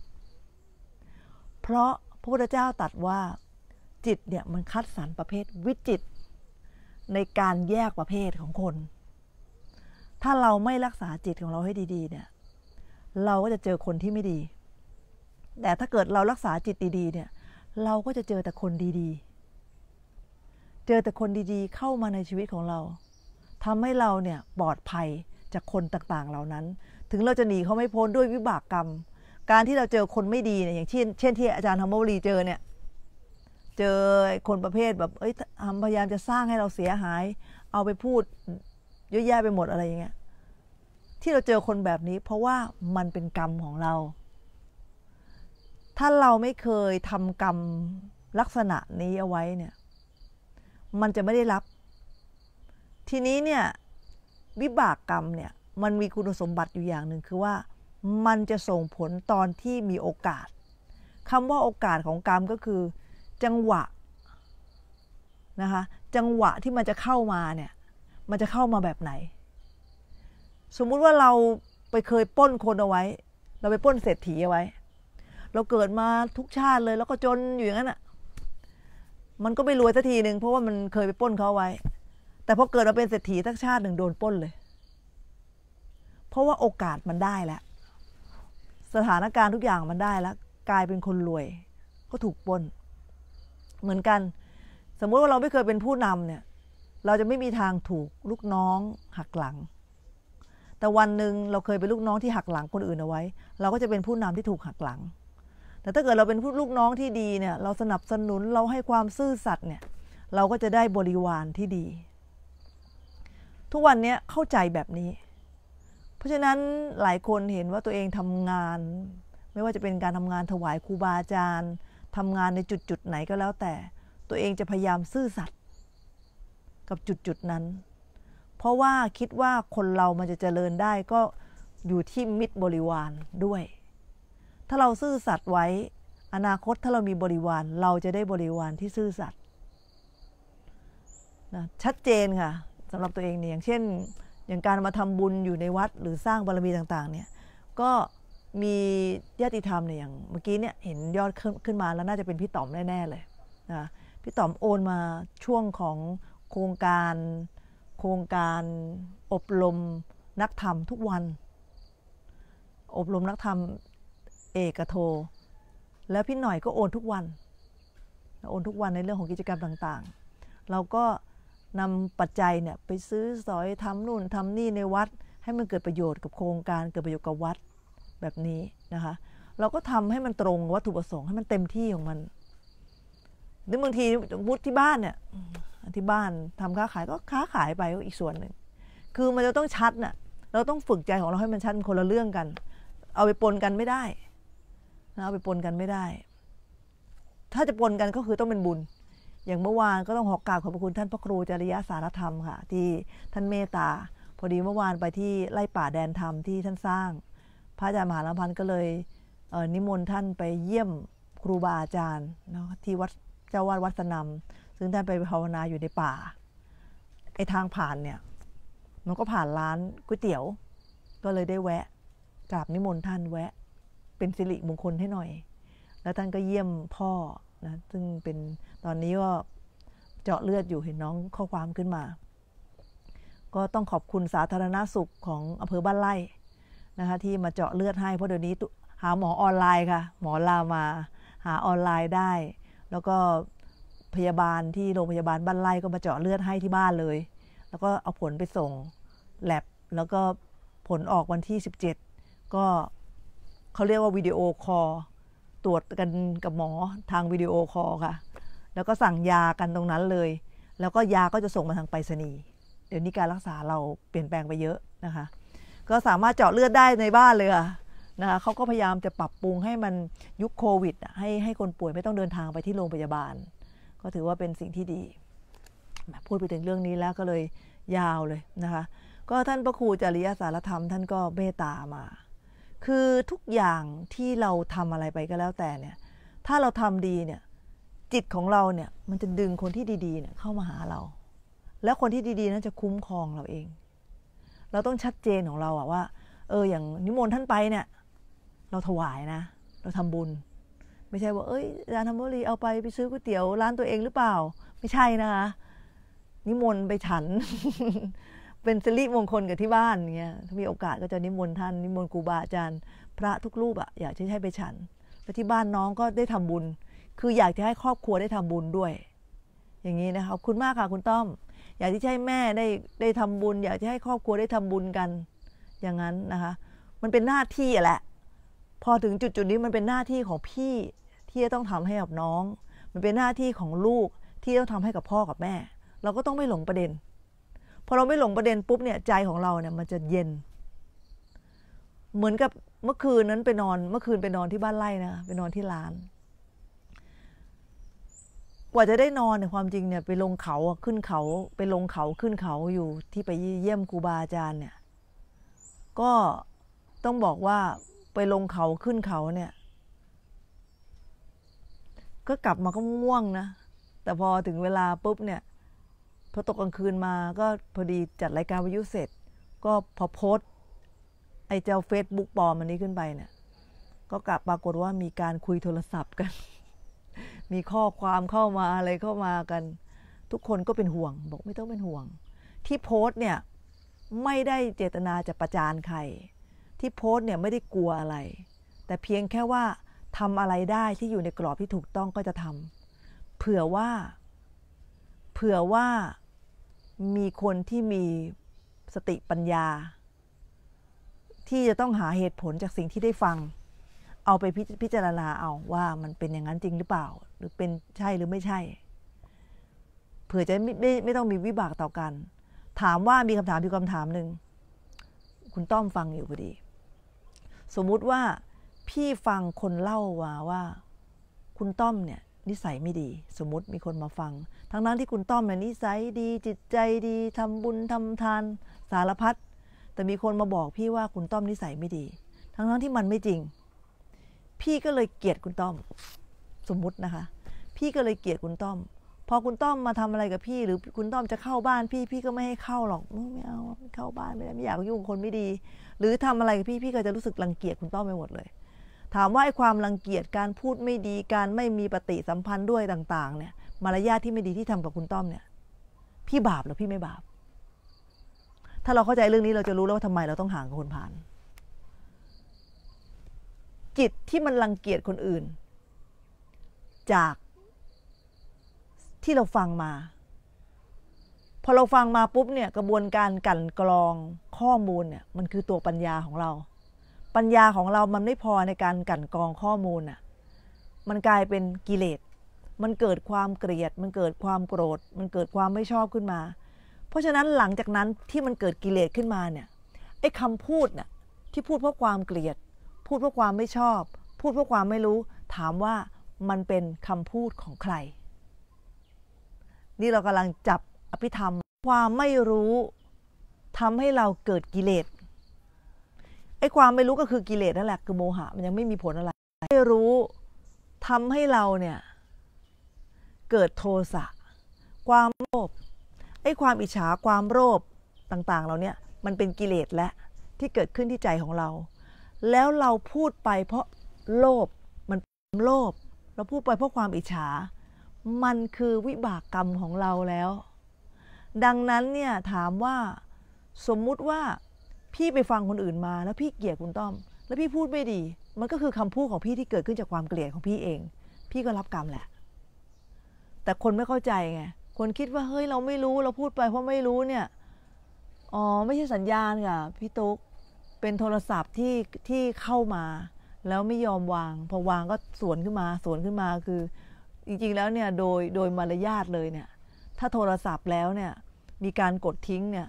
เพราะพระพุทธเจ้าตัดว่าจิตเนี่ยมันคัดสรรประเภทวิจิต ในการแยกประเภทของคน ถ้าเราไม่รักษาจิตของเราให้ดี ๆ เนี่ย เราก็จะเจอคนที่ไม่ดี แต่ถ้าเกิดเรารักษาจิตดีๆ เนี่ย เราก็จะเจอแต่คนดีๆ เจอแต่คนดีๆเข้ามาในชีวิตของเราทำให้เราเนี่ยปลอดภัยจากคนต่างๆเหล่านั้น ถึงเราจะหนีเขาไม่พ้นด้วยวิบากกรรมการที่เราเจอคนไม่ดีเนี่ยอย่างเช่นเช่นที่อาจารย์ธรรมบุรีเจอเนี่ย เจอคนประเภทแบบเอ้ยทำพยายามจะสร้างให้เราเสียหาย เอาไปพูดเยอะแยะไปหมดอะไรอย่างเงี้ย ที่เราเจอคนแบบนี้ เพราะว่ามันเป็นกรรมของเรา ถ้าเราไม่เคยทำกรรมลักษณะนี้เอาไว้เนี่ย มันจะไม่ได้รับ ทีนี้เนี่ย วิบากกรรมเนี่ย มันมีคุณสมบัติอยู่อย่างหนึ่งคือว่ามันจะส่งผลตอนที่มีโอกาส คำว่าโอกาสของกรรมก็คือ จังหวะนะคะ จังหวะที่มันจะเข้ามาเนี่ย มันจะเข้ามาแบบไหน สมมุติว่าเราไปเคยป้นคนเอาไว้ เราไปป้นเศรษฐีเอาไว้ เราเกิดมาทุกชาติเลย แล้วก็จนอยู่อย่างนั้นอะ่ะ มันก็ไม่รวยสักทีหนึ่งเพราะว่ามันเคยไปป้นเขาไว้ แต่พอเกิดมาเป็นเศรษฐีทักชาติหนึ่งโดนป้นเลย เพราะว่าโอกาสมันได้แล้วสถานการณ์ทุกอย่างมันได้แล้วกลายเป็นคนรวย ก็ถูกปนเหมือนกัน สมมุติว่าเราไม่เคยเป็นผู้นำเนี่ย เราจะไม่มีทางถูกลูกน้อง หักหลัง แต่วันหนึ่งเราเคยเป็นลูกน้องที่หักหลังคนอื่นเอาไว้ เราก็จะเป็นผู้นำที่ถูกหักหลัง แต่ถ้าเกิดเราเป็นผู้ลูกน้องที่ดีเนี่ย เราสนับสนุนเราให้ความซื่อสัตย์เนี่ย เราก็จะได้บริวารที่ดี ทุกวันนี้เข้าใจแบบนี้ราะฉะนั้นหลายคนเห็นว่าตัวเองทำงาน ไม่ว่าจะเป็นการทำงานถวายครูบาอาจารย์ทำงานในจุดจุดไหนก็แล้วแต่ตัวเองจะพยายามซื่อสัตย์กับจุดจุดนั้น เพราะว่าคิดว่าคนเรามันจะเจริญได้ก็อยู่ที่มิตรบริวารด้วย ถ้าเราซื่อสัตย์ไว้ อนาคตถ้าเรามีบริวารเราจะได้บริวารที่ซื่อสัตย์นะชัดเจนค่ะสำหรับตัวเองเนี่ยอย่างเช่นอย่างการมาทำบุญอยู่ในวัด หรือสร้างบารมีต่าง ๆ เนี่ยก็มีญาติธรรมเนี่ยอย่างเมื่อกี้เนี่ยเห็นยอดขึ้นมาแล้วน่าจะเป็นพี่ต๋อมแน่ๆเลยนะพี่ต๋อมโอนมาช่วงของโครงการโครงการอบรมนักธรรมทุกวัน อบรมนักธรรมเอกโทแล้วพี่หน่อยก็โอนทุกวันโอนทุกวันในเรื่องของกิจกรรมต่าง ๆ เราก็นำปัจจัยเนี่ย ไปซื้อสอยทำนู่นทำนี่ในวัด ให้มันเกิดประโยชน์กับโครงการเกิดประโยชน์กับวัดแบบนี้นะคะ เราก็ทำให้มันตรงวัตถุประสงค์ให้มันเต็มที่ของมัน หรือบางทีมุดที่บ้านเนี่ยที่บ้านทำค้าขายก็ค้าขายไปก็อีกส่วนหนึ่งคือมันจะต้องชัดน่ะเราต้องฝึกใจของเราให้มันชัดคนละเรื่องกัน เอาไปปนกันไม่ได้เอาไปปนกันไม่ได้ ถ้าจะปนกันก็คือต้องเป็นบุญอย่างเมื่อวานก็ต้องขอกราบขอบคุณท่านพระครูจริยสารธรรมค่ะที่ท่านเมตตา พอดีเมื่อวานไปที่ไร่ป่าแดนธรรมที่ท่านสร้างพระอาจารย์มหาลพันธ์ก็เลยนิมนต์ท่านไปเยี่ยมครูบาอาจารย์เนาะที่วัดเจ้าวาดวัดสนามซึ่งท่านไปภาวนาอยู่ในป่า ไอทางผ่านเนี่ยมันก็ผ่านร้านก๋วยเตี๋ยว ก็เลยได้แวะกราบนิมนต์ท่านแวะเป็นสิริมงคลให้หน่อย แล้วท่านก็เยี่ยมพ่อนะซึ่งเป็นตอนนี้ก็เจาะเลือดอยู่เห็นน้องข้อความขึ้นมา ก็ต้องขอบคุณสาธารณาสุขของอำเภอบ้านไร่นะคะ ที่มาเจาะเลือดให้เพราะเดี๋ยวนี้หาหมอออนไลน์ค่ะ หมอลามา หาออนไลน์ได้ แล้วก็พยาบาลที่โรงพยาบาลบ้านไร่ก็มาเจาะเลือดให้ที่บ้านเลย แล้วก็เอาผลไปส่งแลบ แล้วก็ผลออกวันที่ 17 ก็เขาเรียกว่าวิดีโอคอลตรวจกันกับหมอทางวิดีโอคอลค่ะแล้วก็สั่งยากันตรงนั้นเลย แล้วก็ยาก็จะส่งมาทางไปรษณีย์ เดี๋ยวนี้การรักษาเราเปลี่ยนแปลงไปเยอะนะคะ ก็สามารถเจาะเลือดได้ในบ้านเลยนะคะเขาก็พยายามจะปรับปรุงให้มันยุคโควิด ให้ให้คนป่วยไม่ต้องเดินทางไปที่โรงพยาบาล ก็ถือว่าเป็นสิ่งที่ดีพูดไปถึงเรื่องนี้แล้วก็เลยยาวเลยนะคะ ก็ท่านพระครูจริยสารธรรม ท่านก็เมตตามา คือทุกอย่างที่เราทำอะไรไปก็แล้วแต่เนี่ย ถ้าเราทำดีเนี่ยจิตของเราเนี่ยมันจะดึงคนที่ดีๆเนี่ยเข้ามาหาเรา แล้วคนที่ดีๆ นั้นจะคุ้มครองเราเอง เราต้องชัดเจนของเราอะว่า เอออย่างนิมนต์ท่านไปเนี่ย เราถวายนะ เราทำบุญ ไม่ใช่ว่าเอ้ยร้านทำบุรีเอาไป ไปซื้อก๋วยเตี๋ยวร้านตัวเองหรือเปล่า ไม่ใช่นะคะ นิมนต์ไปฉัน เป็นสิริมงคลกับที่บ้านเงี้ยถ้ามีโอกาสก็จะนิมนต์ท่าน นิมนต์ครูบาอาจารย์ พระทุกรูปอะอยากจะให้ไปฉันแล้วที่บ้านน้องก็ได้ทำบุญคืออยากจะให้ครอบครัวได้ทำบุญด้วย อย่างนี้นะคะบคุณมากค่ะคุณต้อม อยากที่ให้แม่ได้ได้ทำบุญ อยากจะให้ครอบครัวได้ทำบุญกัน อย่างนั้นนะคะ มันเป็นหน้าที่ แหละ พอถึงจุดจุดนี้มันเป็นหน้าที่ของพี่ที่จะต้องทำให้กับน้อง มันเป็นหน้าที่ของลูกที่ต้องทำให้กับพ่อกับแม่ เราก็ต้องไม่หลงประเด็น พอเราไม่หลงประเด็นปุ๊บเนี่ยใจของเราเนี่ยมันจะเย็น เหมือนกับเมื่อคืนนั้นไปนอน เมื่อคืนไปนอนที่บ้านไร่นะไปนอนที่ร้านว่าจะได้นอนเนี่ยความจริงเนี่ยไปลงเขาขึ้นเขา ไปลงเขาขึ้นเขาอยู่ที่ไปเยี่ยมครูบาอาจารย์เนี่ยก็ต้องบอกว่าไปลงเขาขึ้นเขาเนี่ย ก็กลับมาก็ง่วงนะ แต่พอถึงเวลาปุ๊บเนี่ยพอตกกลางคืนมา ก็พอดีจัดรายการวิทยุเสร็จ ก็พอโพสไอ้เจ้าเฟซบุ๊กปอมอันนี้ขึ้นไปเนี่ย ก็กลับปรากฏว่ามีการคุยโทรศัพท์กันมีข้อความเข้ามาอะไรเข้ามากัน ทุกคนก็เป็นห่วงบอกไม่ต้องเป็นห่วง ที่โพสต์เนี่ย ไม่ได้เจตนาจะประจานใครที่โพสต์เนี่ยไม่ได้กลัวอะไร แต่เพียงแค่ว่าทำอะไรได้ที่อยู่ในกรอบที่ถูกต้องก็จะทำเผื่อว่า เผื่อว่ามีคนที่มีสติปัญญา ที่จะต้องหาเหตุผลจากสิ่งที่ได้ฟังเอาไปพิจารณาเอาว่ามันเป็นอย่างนั้นจริงหรือเปล่า หรือเป็นใช่หรือไม่ใช่เผื่อจะไม่ไม่ไม่ต้องมีวิบากต่อกัน ถามว่ามีคำถามอยู่คำถามหนึ่งคุณต้อมฟังอยู่พอดี สมมุติว่าพี่ฟังคนเล่าว่าว่า คุณต้อมเนี่ยนิสัยไม่ดี สมมติมีคนมาฟัง ทั้งนั้นที่คุณต้อมเนี่ยนิสัยดี จิตใจดี ทำบุญทำทาน สารพัดแต่มีคนมาบอก พี่ว่าคุณต้อมนิสัยไม่ดี ทั้งนั้นที่มันไม่จริงพี่ก็เลยเกลียดคุณต้อม สมมุตินะคะ พี่ก็เลยเกลียดคุณต้อม พอคุณต้อมมาทำอะไรกับพี่ หรือคุณต้อมจะเข้าบ้านพี่ พี่ก็ไม่ให้เข้าหรอกไม่เอาเข้าบ้านไม่ได้ไม่อยากยุ่งคนไม่ดี หรือทำอะไรกับพี่พี่ก็จะรู้สึกรังเกียจคุณต้อมไปหมดเลย ถามว่าไอ้ความรังเกียจการพูดไม่ดีการไม่มีปฏิสัมพันธ์ด้วยต่าง ๆเนี่ย มารยาทที่ไม่ดีที่ทำกับคุณต้อมเนี่ยพี่บาปหรือพี่ไม่บาปถ้าเราเข้าใจเรื่องนี้เราจะรู้แล้วว่าทำไมเราต้องห่างกับคนผ่านจิตที่มันรังเกียจคนอื่น จากที่เราฟังมา พอเราฟังมาปุ๊บเนี่ยกระบวนการกั่นกรองข้อมูลเนี่ยมันคือตัวปัญญาของเรา ปัญญาของเรามันไม่พอในการกั่นกรองข้อมูลอ่ะมันกลายเป็นกิเลสมันเกิดความเกลียดมันเกิดความโกรธ มันเกิดความไม่ชอบขึ้นมา เพราะฉะนั้นหลังจากนั้นที่มันเกิดกิเลสขึ้นมาเนี่ยไอ้คำพูดน่ะที่พูดเพราะความเกลียดพูดเพราะความไม่ชอบ พูดเพราะความไม่รู้ ถามว่ามันเป็นคำพูดของใคร นี่เรากำลังจับอภิธรรม ความไม่รู้ทำให้เราเกิดกิเลส ไอ้ความไม่รู้ก็คือกิเลสนั่นแหละ คือโมหะมันยังไม่มีผลอะไรไม่รู้ทำให้เราเนี่ยเกิดโทสะ ความโลภ ไอ้ความอิจฉา ความโลภต่าง ๆเราเนี่ยมันเป็นกิเลสและที่เกิดขึ้นที่ใจของเราแล้วเราพูดไปเพราะโลภมันโลภเราพูดไปเพราะความอิจฉา มันคือวิบากกรรมของเราแล้ว ดังนั้น เนี่ย ถามว่าสมมุติว่าพี่ไปฟังคนอื่นมา แล้วพี่เกลียดคุณต้อม แล้วพี่พูดไม่ดี มันก็คือคำพูดของพี่ที่เกิดขึ้นจากความเกลียดของพี่เอง พี่ก็รับกรรมแหละ แต่คนไม่เข้าใจไงคนคิดว่าเฮ้ยเราไม่รู้ เราพูดไปเพราะไม่รู้เนี่ยอ๋อไม่ใช่สัญญาณค่ะพี่ตุ๊กเป็นโทรศัพท์ที่ที่เข้ามา แล้วไม่ยอมวางพอวางก็สวนขึ้นมา สวนขึ้นมาคือ จริงๆแล้วเนี่ยโดยโดยมารยาทเลยเนี่ย ถ้าโทรศัพท์แล้วเนี่ย มีการกดทิ้งเนี่ย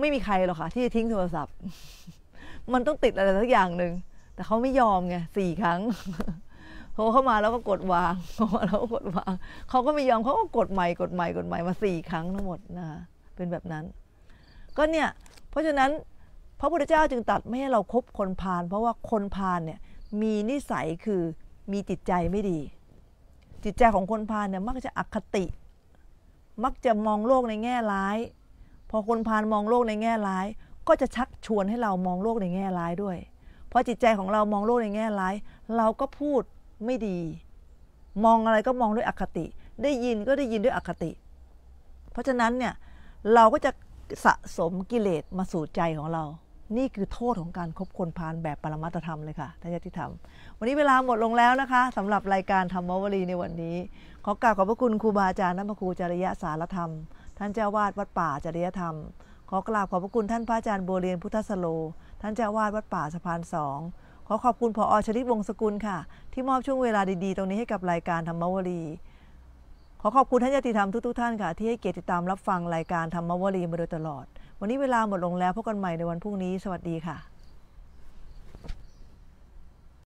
ไม่มีใครหรอกค่ะ ที่จะทิ้งโทรศัพท์ มันต้องติดอะไรสักอย่างหนึ่งแต่เขาไม่ยอมไงสี่ครั้งโทรเข้ามาแล้วก็กดวางเข้ามาแล้วก็กดวางเขาก็ไม่ยอมเขาก็กดใหม่กดใหม่ กดใหม่ มาสี่ครั้งทั้งหมดนะคะเป็นแบบนั้น ก็เนี่ย เพราะฉะนั้นพระพุทธเจ้าจึงตัดไม่ให้เราครบคนพาลเพราะว่าคนพาลเนี่ย มีนิสัยคือมีจิตใจไม่ดี จิตใจของคนพาลเนี่ยมักจะอคติ มักจะมองโลกในแง่ร้าย พอคนพาลมองโลกในแง่ร้าย ก็จะชักชวนให้เรามองโลกในแง่ร้ายด้วย เพราะจิตใจของเรามองโลกในแง่ร้าย เราก็พูดไม่ดี มองอะไรก็มองด้วยอคติ ได้ยินก็ได้ยินด้วยอคติ เพราะฉะนั้นเนี่ยเราก็จะสะสมกิเลสมาสู่ใจของเรานี่คือโทษของการคบคนพานแบบปรมัตธรรมเลยค่ะท่านยติธรรม วันนี้เวลาหมดลงแล้วนะคะ สำหรับรายการธรรมวลีในวันนี้ ขอกราบขอบพระคุณครูบาอาจารย์นักครูจริยสารธรรม ท่านเจ้าวาดวัดป่าจริยธรรม ขอกราบขอบพระคุณท่านพระอาจารย์บัวเรียนพุทธสโล ท่านเจ้าวาดวัดป่าสะพานสองขอขอบคุณพออชลิตวงศกุลค่ะ ที่มอบช่วงเวลาดีๆ ตรงนี้ให้กับรายการธรรมวลีขอขอบคุณท่านยติธรรมทุก ๆท่านค่ะ ที่ให้เกียรติตามรับฟังรายการธรรมวลีมาโดยตลอดวันนี้เวลาหมดลงแล้วพบกันใหม่ในวันพรุ่งนี้ สวัสดีค่ะ